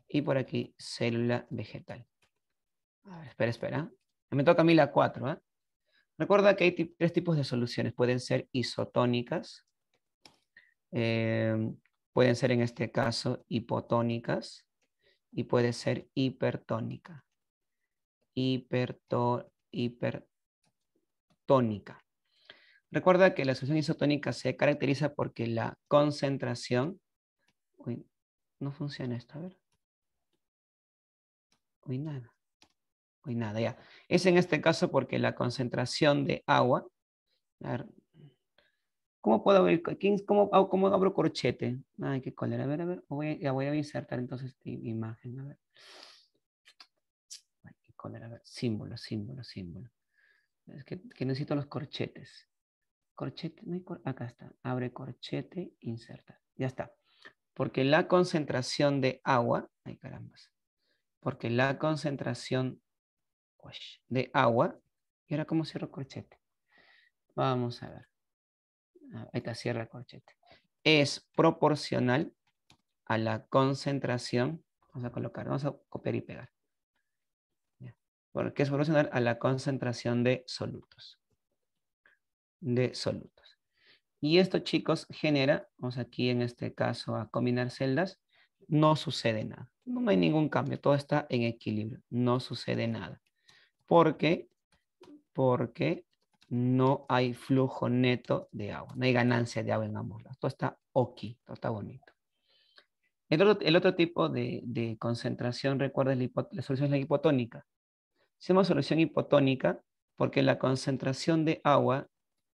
Y por aquí célula vegetal. A ver, espera, espera. Me toca a mí la 4, ¿eh? ¿ah? Recuerda que hay tres tipos de soluciones. Pueden ser isotónicas, eh, pueden ser en este caso hipotónicas y puede ser hipertónica. hipertónica. Recuerda que la solución isotónica se caracteriza porque la concentración... no funciona esto, a ver. Uy, nada. Y nada, ya. Es en este caso porque la concentración de agua. A ¿Cómo puedo abrir? ¿Cómo, ah, cómo abro corchete? Ay, qué cólera. A ver, a ver. Voy, ya voy a insertar entonces esta imagen. A ver. Ay, qué Símbolo, símbolo, símbolo. Es que, necesito los corchetes. Corchete, no hay acá está. Abre corchete, inserta. Ya está. Porque la concentración de agua, ay caramba porque la concentración de agua. ¿Y ahora cómo cierro corchete? Vamos a ver. Ah, ahí está, cierra corchete. Es proporcional a la concentración. Vamos a colocar, vamos a copiar y pegar. Porque es proporcional a la concentración de solutos. De solutos. Y esto, chicos, genera, vamos aquí en este caso a combinar celdas, no sucede nada. No hay ningún cambio, todo está en equilibrio, no sucede nada porque, porque no hay flujo neto de agua, no hay ganancia de agua en ambos lados. Todo está ok, todo está bonito. El otro, tipo de, concentración, recuerda, la, solución es la hipotónica. Se solución hipotónica porque la concentración de agua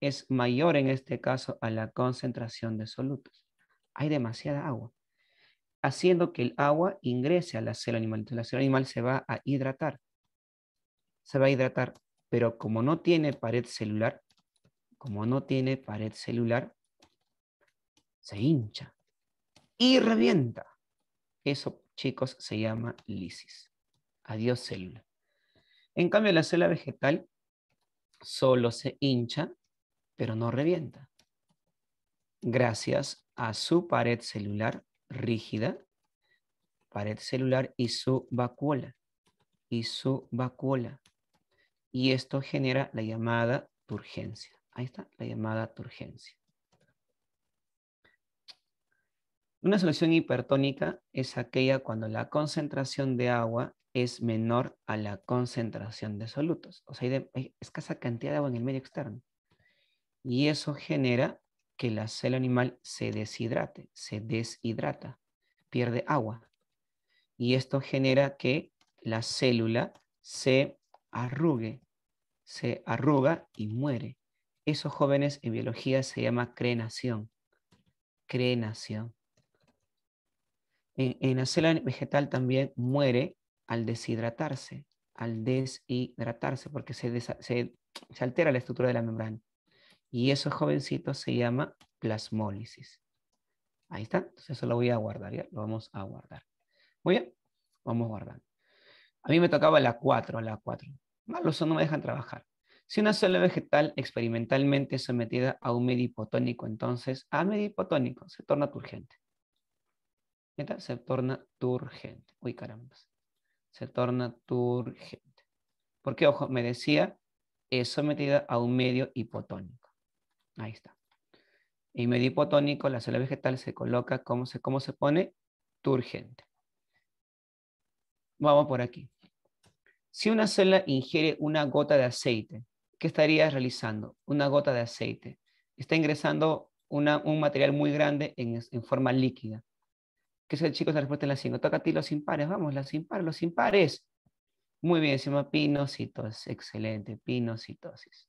es mayor en este caso a la concentración de solutos. Hay demasiada agua, haciendo que el agua ingrese a la célula animal. la célula animal se va a hidratar se va a hidratar, pero como no tiene pared celular, como no tiene pared celular, se hincha y revienta. Eso, chicos, se llama lisis. Adiós célula. En cambio, la célula vegetal solo se hincha, pero no revienta. Gracias a su pared celular rígida, pared celular y su vacuola, y su vacuola y esto genera la llamada turgencia. Ahí está, la llamada turgencia. Una solución hipertónica es aquella cuando la concentración de agua es menor a la concentración de solutos. O sea, hay, escasa cantidad de agua en el medio externo. Y eso genera que la célula animal se deshidrate, se deshidrata, pierde agua. Y esto genera que la célula se arrugue, se arruga y muere. Esos jóvenes en biología se llama crenación. Crenación. En, en la célula vegetal también muere al deshidratarse, al deshidratarse, porque se, se, altera la estructura de la membrana. Y esos jovencitos se llama plasmólisis. Ahí está. Entonces eso lo voy a guardar, ¿ya? Lo vamos a guardar. Muy bien. Vamos a guardar a mí me tocaba la 4, la 4. Malos no me dejan trabajar. Si una célula vegetal experimentalmente es sometida a un medio hipotónico, entonces a medio hipotónico se torna turgente. se torna turgente. Uy, caramba. Se torna turgente. Porque, ojo, me decía, es sometida a un medio hipotónico. Ahí está. Y medio hipotónico, la célula vegetal se coloca, ¿cómo se, cómo se pone? Turgente vamos por aquí. Si una célula ingiere una gota de aceite, ¿qué estaría realizando? Una gota de aceite. Está ingresando un material muy grande en, forma líquida. ¿Qué es el chico? La respuesta es la 5. Toca a ti los impares, vamos, los impares, los impares. Muy bien, se llama pinocitosis. Excelente, pinocitosis.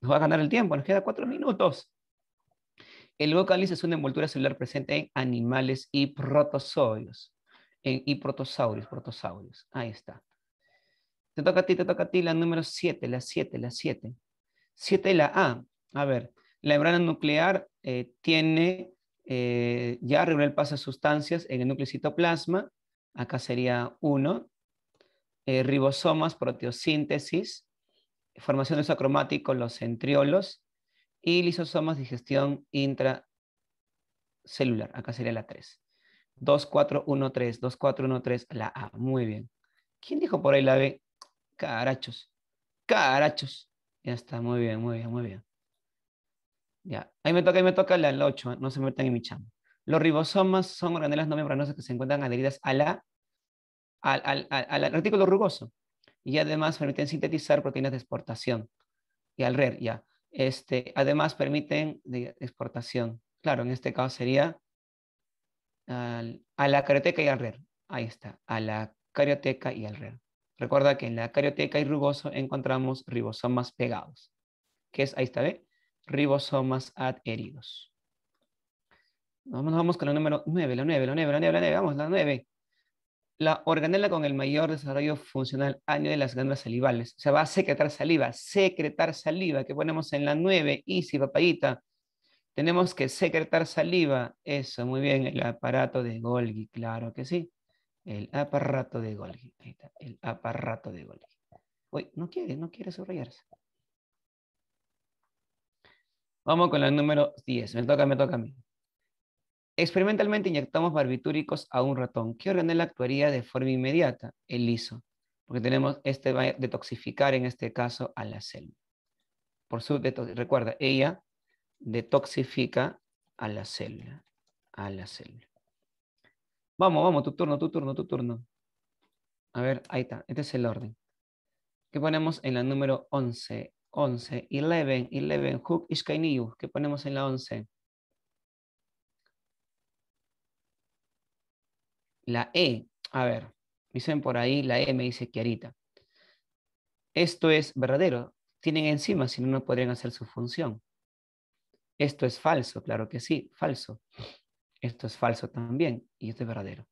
Nos va a ganar el tiempo, nos queda cuatro minutos. El vocalis es una envoltura celular presente en animales y protozoarios y protosaurios, protosaurios. Ahí está. Te toca a ti, te toca a ti la número 7, la 7, la 7. 7 la A. A ver, la membrana nuclear eh, tiene eh, ya regular el paso sustancias en el núcleo citoplasma. Acá sería 1. Eh, ribosomas, proteosíntesis, formación de acromático, los centriolos y lisosomas, digestión intracelular. Acá sería la 3. 2413, 2413, la A. Muy bien. ¿Quién dijo por ahí la B? Carachos. Carachos. Ya está, muy bien, muy bien, muy bien. Ya, ahí me toca, ahí me toca la, 8, ¿eh? no se metan en mi chamba. Los ribosomas son organelas no membranosas que se encuentran adheridas a la, al, al, al, retículo rugoso y además permiten sintetizar proteínas de exportación y al RER, ya. Este, además permiten de exportación. Claro, en este caso sería a la carioteca y al RER. Ahí está, a la carioteca y al RER. Recuerda que en la carioteca y rugoso encontramos ribosomas pegados, que es, ahí está, ¿ve? Ribosomas adheridos. Vamos, con la número 9, la 9, la 9, la 9, la 9, vamos, la 9. La organela con el mayor desarrollo funcional año de las glándulas salivales. O sea, va a secretar saliva, secretar saliva, que ponemos en la 9, y si papayita, tenemos que secretar saliva. Eso, muy bien. El aparato de Golgi, claro que sí. El aparato de Golgi. Ahí está, el aparato de Golgi. Uy, no quiere, no quiere subrayarse. Vamos con la número 10. Me toca, me toca a mí. Experimentalmente inyectamos barbitúricos a un ratón. ¿Qué la actuaría de forma inmediata? El liso. Porque tenemos este va a detoxificar en este caso a la célula. Por su recuerda, ella detoxifica a la célula, a la célula. Vamos, vamos, tu turno, tu turno, tu turno. A ver, ahí está, este es el orden. ¿Qué ponemos en la número 11? 11, 11, 11, Hook Ishkainiyu. ¿Qué ponemos en la 11? La E, a ver, dicen por ahí, la E me dice Kiarita. Esto es verdadero. Tienen enzimas, si no, no podrían hacer su función. Esto es falso, claro que sí, falso. Esto es falso también y esto es verdadero.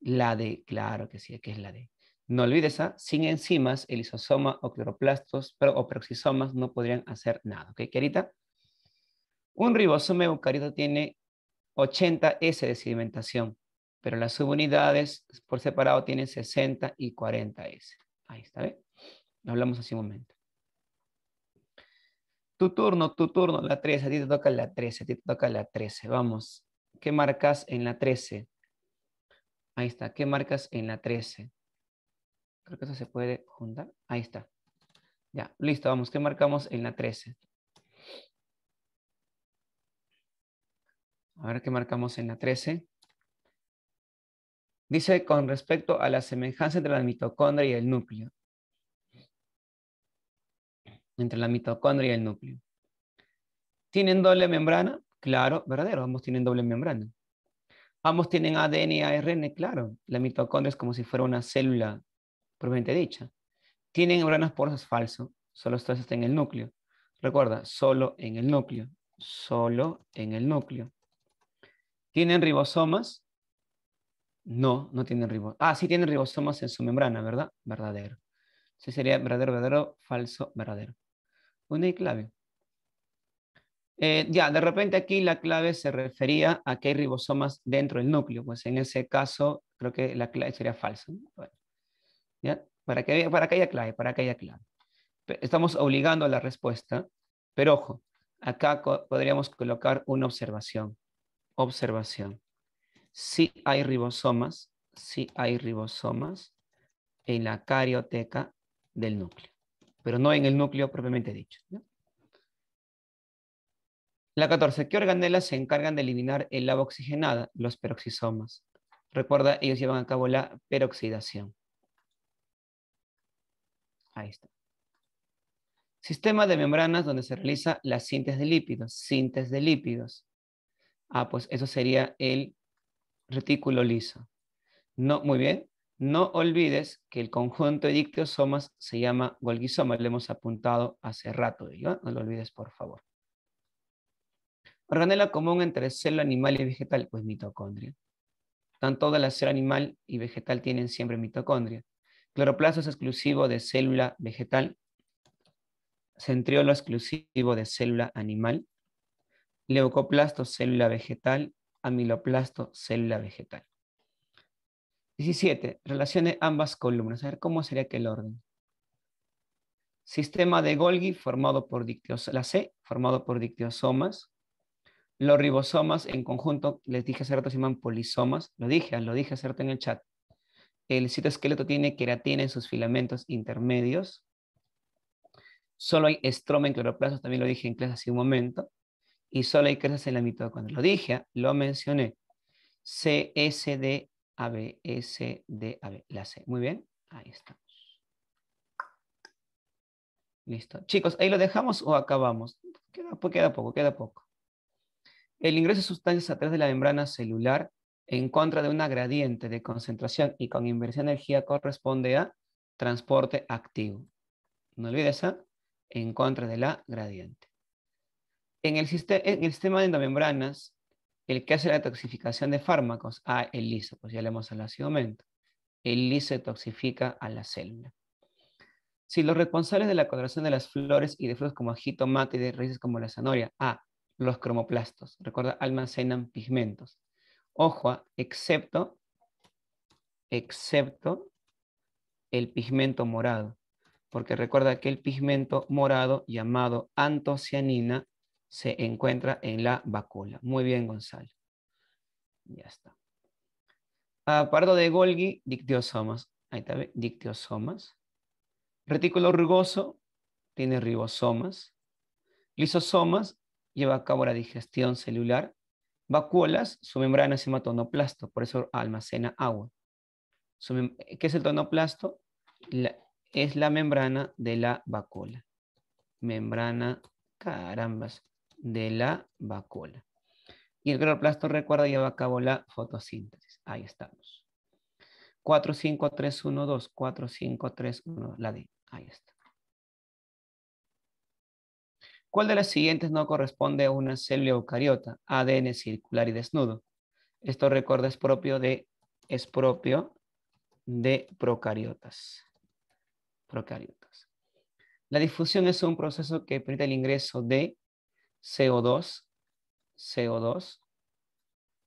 La D, claro que sí, que es la D. No olvides, a. ¿ah? sin enzimas, el isosoma o cloroplastos pero, o peroxisomas no podrían hacer nada. ¿Ok, querida? Un ribosoma eucariota tiene 80 S de sedimentación, pero las subunidades por separado tienen 60 y 40 S. Ahí está, ¿ve? Hablamos hace un momento. Tu turno, tu turno, la 13, a ti te toca la 13, a ti te toca la 13, vamos. ¿Qué marcas en la 13? Ahí está, ¿qué marcas en la 13? Creo que eso se puede juntar. Ahí está. Ya, listo, vamos. ¿Qué marcamos en la 13? A ver qué marcamos en la 13. Dice con respecto a la semejanza entre la mitocondria y el núcleo entre la mitocondria y el núcleo. ¿Tienen doble membrana? Claro, verdadero, ambos tienen doble membrana. Ambos tienen ADN y ARN, claro. La mitocondria es como si fuera una célula propiamente dicha. ¿Tienen membranas porosas? Falso. Solo esto está en el núcleo. Recuerda, solo en el núcleo. Solo en el núcleo. ¿Tienen ribosomas? No, no tienen ribosomas. Ah, sí tienen ribosomas en su membrana, ¿verdad? Verdadero. Sí sería verdadero, verdadero, falso, verdadero. Una clave. Eh, ya, de repente aquí la clave se refería a que hay ribosomas dentro del núcleo. Pues en ese caso, creo que la clave sería falsa. Para, que, para que haya clave, para que haya clave. Estamos obligando a la respuesta, pero ojo, acá podríamos colocar una observación. Observación. Si hay ribosomas, si hay ribosomas en la carioteca del núcleo pero no en el núcleo propiamente dicho. La 14. ¿Qué organelas se encargan de eliminar el agua oxigenada? Los peroxisomas. Recuerda, ellos llevan a cabo la peroxidación. Ahí está. Sistema de membranas donde se realiza la síntesis de lípidos. Síntesis de lípidos. Ah, pues eso sería el retículo liso. No, muy bien. No olvides que el conjunto de dictiosomas se llama golguisoma. lo hemos apuntado hace rato, ¿eh? no lo olvides por favor. Organela común entre célula animal y vegetal, pues mitocondria. Tanto de la célula animal y vegetal tienen siempre mitocondria. Cloroplasto es exclusivo de célula vegetal. Centriolo exclusivo de célula animal. Leucoplasto, célula vegetal. Amiloplasto, célula vegetal. 17. Relacione ambas columnas. A ver cómo sería el orden. Sistema de Golgi formado por dictiosomas, la C formado por dictiosomas. Los ribosomas en conjunto, les dije hace rato, se llaman polisomas. Lo dije, lo dije hace en el chat. El citoesqueleto tiene queratina en sus filamentos intermedios. Solo hay estroma en cloroplastos, también lo dije en clase hace un momento. Y solo hay clases en la Cuando Lo dije, lo mencioné. CSD a, B, S, e, D, A, B, la C. Muy bien, ahí estamos. Listo. Chicos, ¿ahí lo dejamos o acabamos? Queda, pues queda poco, queda poco. El ingreso de sustancias a través de la membrana celular en contra de una gradiente de concentración y con inversión de energía corresponde a transporte activo. No olvides eso, en contra de la gradiente. En el, en el sistema de endomembranas, el que hace la toxificación de fármacos, a ah, el liso, pues ya le hemos hablado hace momento. El liso toxifica a la célula. Si los responsables de la coloración de las flores y de frutos como mate y de raíces como la zanahoria, a ah, los cromoplastos, recuerda, almacenan pigmentos. Ojo, ah, excepto, excepto el pigmento morado, porque recuerda que el pigmento morado llamado antocianina se encuentra en la vacuola. Muy bien, Gonzalo. Ya está. Ah, pardo de Golgi, dictiosomas. Ahí está, dictiosomas. Retículo rugoso, tiene ribosomas. Lisosomas, lleva a cabo la digestión celular. Vacuolas, su membrana se llama tonoplasto, por eso almacena agua. ¿Qué es el tonoplasto? es la membrana de la vacuola. Membrana, carambas de la bacola. Y el cloroplasto, recuerda, lleva a cabo la fotosíntesis. Ahí estamos. 4, 5, 3, 1, 2, 4, 5, 3, 1, la D. Ahí está. ¿Cuál de las siguientes no corresponde a una célula eucariota? ADN circular y desnudo. Esto recuerda es propio de, es propio de procariotas. Procariotas. La difusión es un proceso que permite el ingreso de CO2, CO2,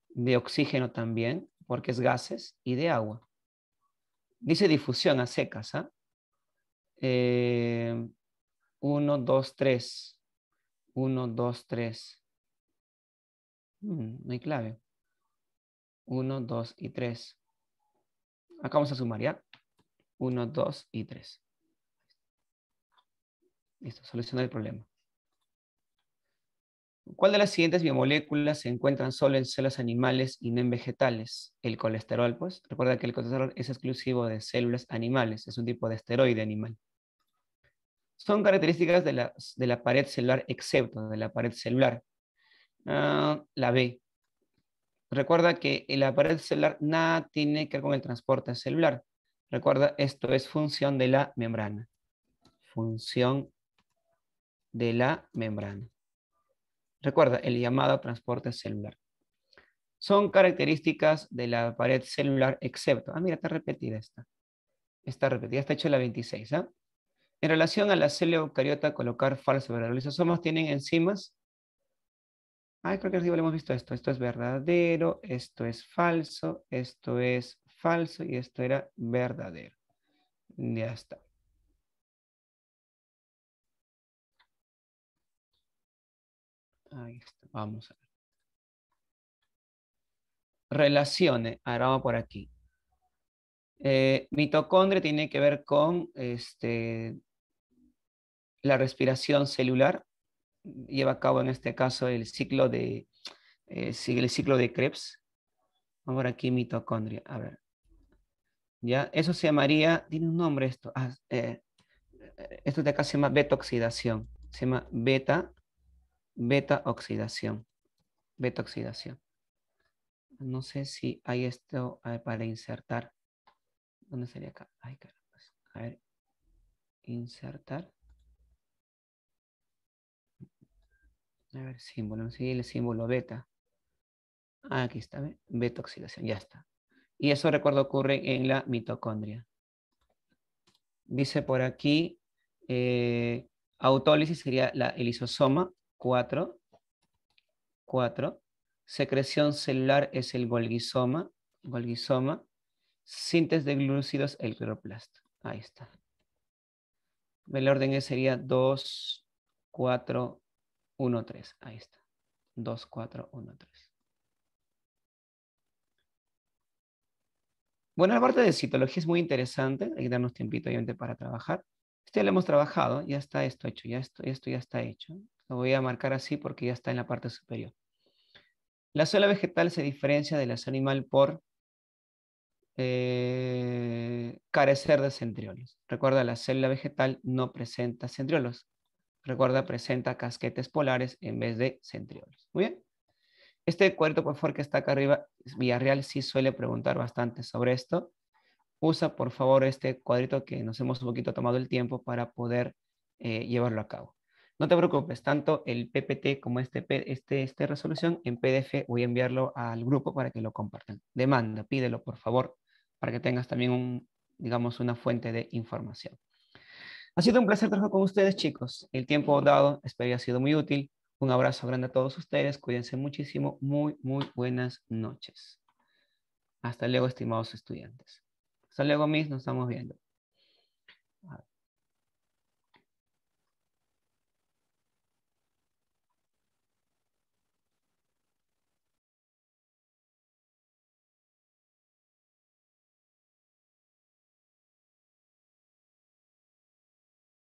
de oxígeno también, porque es gases, y de agua. Dice difusión a secas, 1, 2, 3. 1, 2, 3. No hay clave. 1, 2 y 3. Acá vamos a sumar ya. 1, 2 y 3. Listo, soluciona el problema. ¿Cuál de las siguientes biomoléculas se encuentran solo en células animales y no en vegetales? El colesterol, pues. Recuerda que el colesterol es exclusivo de células animales, es un tipo de esteroide animal. Son características de la, pared celular, excepto de la pared celular. Ah, la B. Recuerda que la pared celular nada tiene que ver con el transporte celular. Recuerda, esto es función de la membrana. Función de la membrana. Recuerda, el llamado transporte celular. Son características de la pared celular excepto... Ah, mira, está repetida esta. Está repetida, está hecho la 26. ¿ah? En relación a la célula eucariota, colocar falso, verdadero. Los isosomas tienen enzimas. Ah, creo que lo hemos visto esto. Esto es verdadero, esto es falso, esto es falso y esto era verdadero. Ya está. Ahí está. Vamos a ver. Relaciones. ahora vamos por aquí. Eh, mitocondria tiene que ver con este, la respiración celular. Lleva a cabo en este caso el ciclo de, eh, el ciclo de Krebs. Vamos por aquí, mitocondria. A ver. ¿Ya? Eso se llamaría, tiene un nombre esto. Ah, eh, esto de acá se llama beta oxidación. Se llama beta beta oxidación. Beta oxidación. No sé si hay esto para insertar. ¿Dónde sería acá? Ay, A ver. Insertar. A ver, símbolo. Sí, el símbolo beta. aquí está. Beta oxidación. Ya está. Y eso, recuerdo, ocurre en la mitocondria. Dice por aquí, eh, autólisis sería la, el isosoma 4, 4. Secreción celular es el golguisoma, golguisoma. Síntesis de glúcidos, el cloroplasto. Ahí está. El orden sería 2, 4, 1, 3. Ahí está. 2, 4, 1, 3. Bueno, la parte de citología es muy interesante. Hay que darnos tiempito, obviamente, para trabajar. Este ya lo hemos trabajado. Ya está esto hecho. Ya esto, esto ya está hecho. Lo voy a marcar así porque ya está en la parte superior. La célula vegetal se diferencia de la célula animal por eh, carecer de centriolos. Recuerda, la célula vegetal no presenta centriolos. Recuerda, presenta casquetes polares en vez de centriolos. Muy bien. Este cuarto, por favor, que está acá arriba, Villarreal sí suele preguntar bastante sobre esto. Usa, por favor, este cuadrito que nos hemos un poquito tomado el tiempo para poder eh, llevarlo a cabo. No te preocupes, tanto el PPT como este, este, esta resolución en PDF voy a enviarlo al grupo para que lo compartan. Demanda, pídelo por favor, para que tengas también digamos, una fuente de información. Ha sido un placer trabajar con ustedes, chicos. El tiempo dado, espero que haya sido muy útil. Un abrazo grande a todos ustedes. Cuídense muchísimo. Muy, muy buenas noches. Hasta luego, estimados estudiantes. Hasta luego, mis. Nos estamos viendo.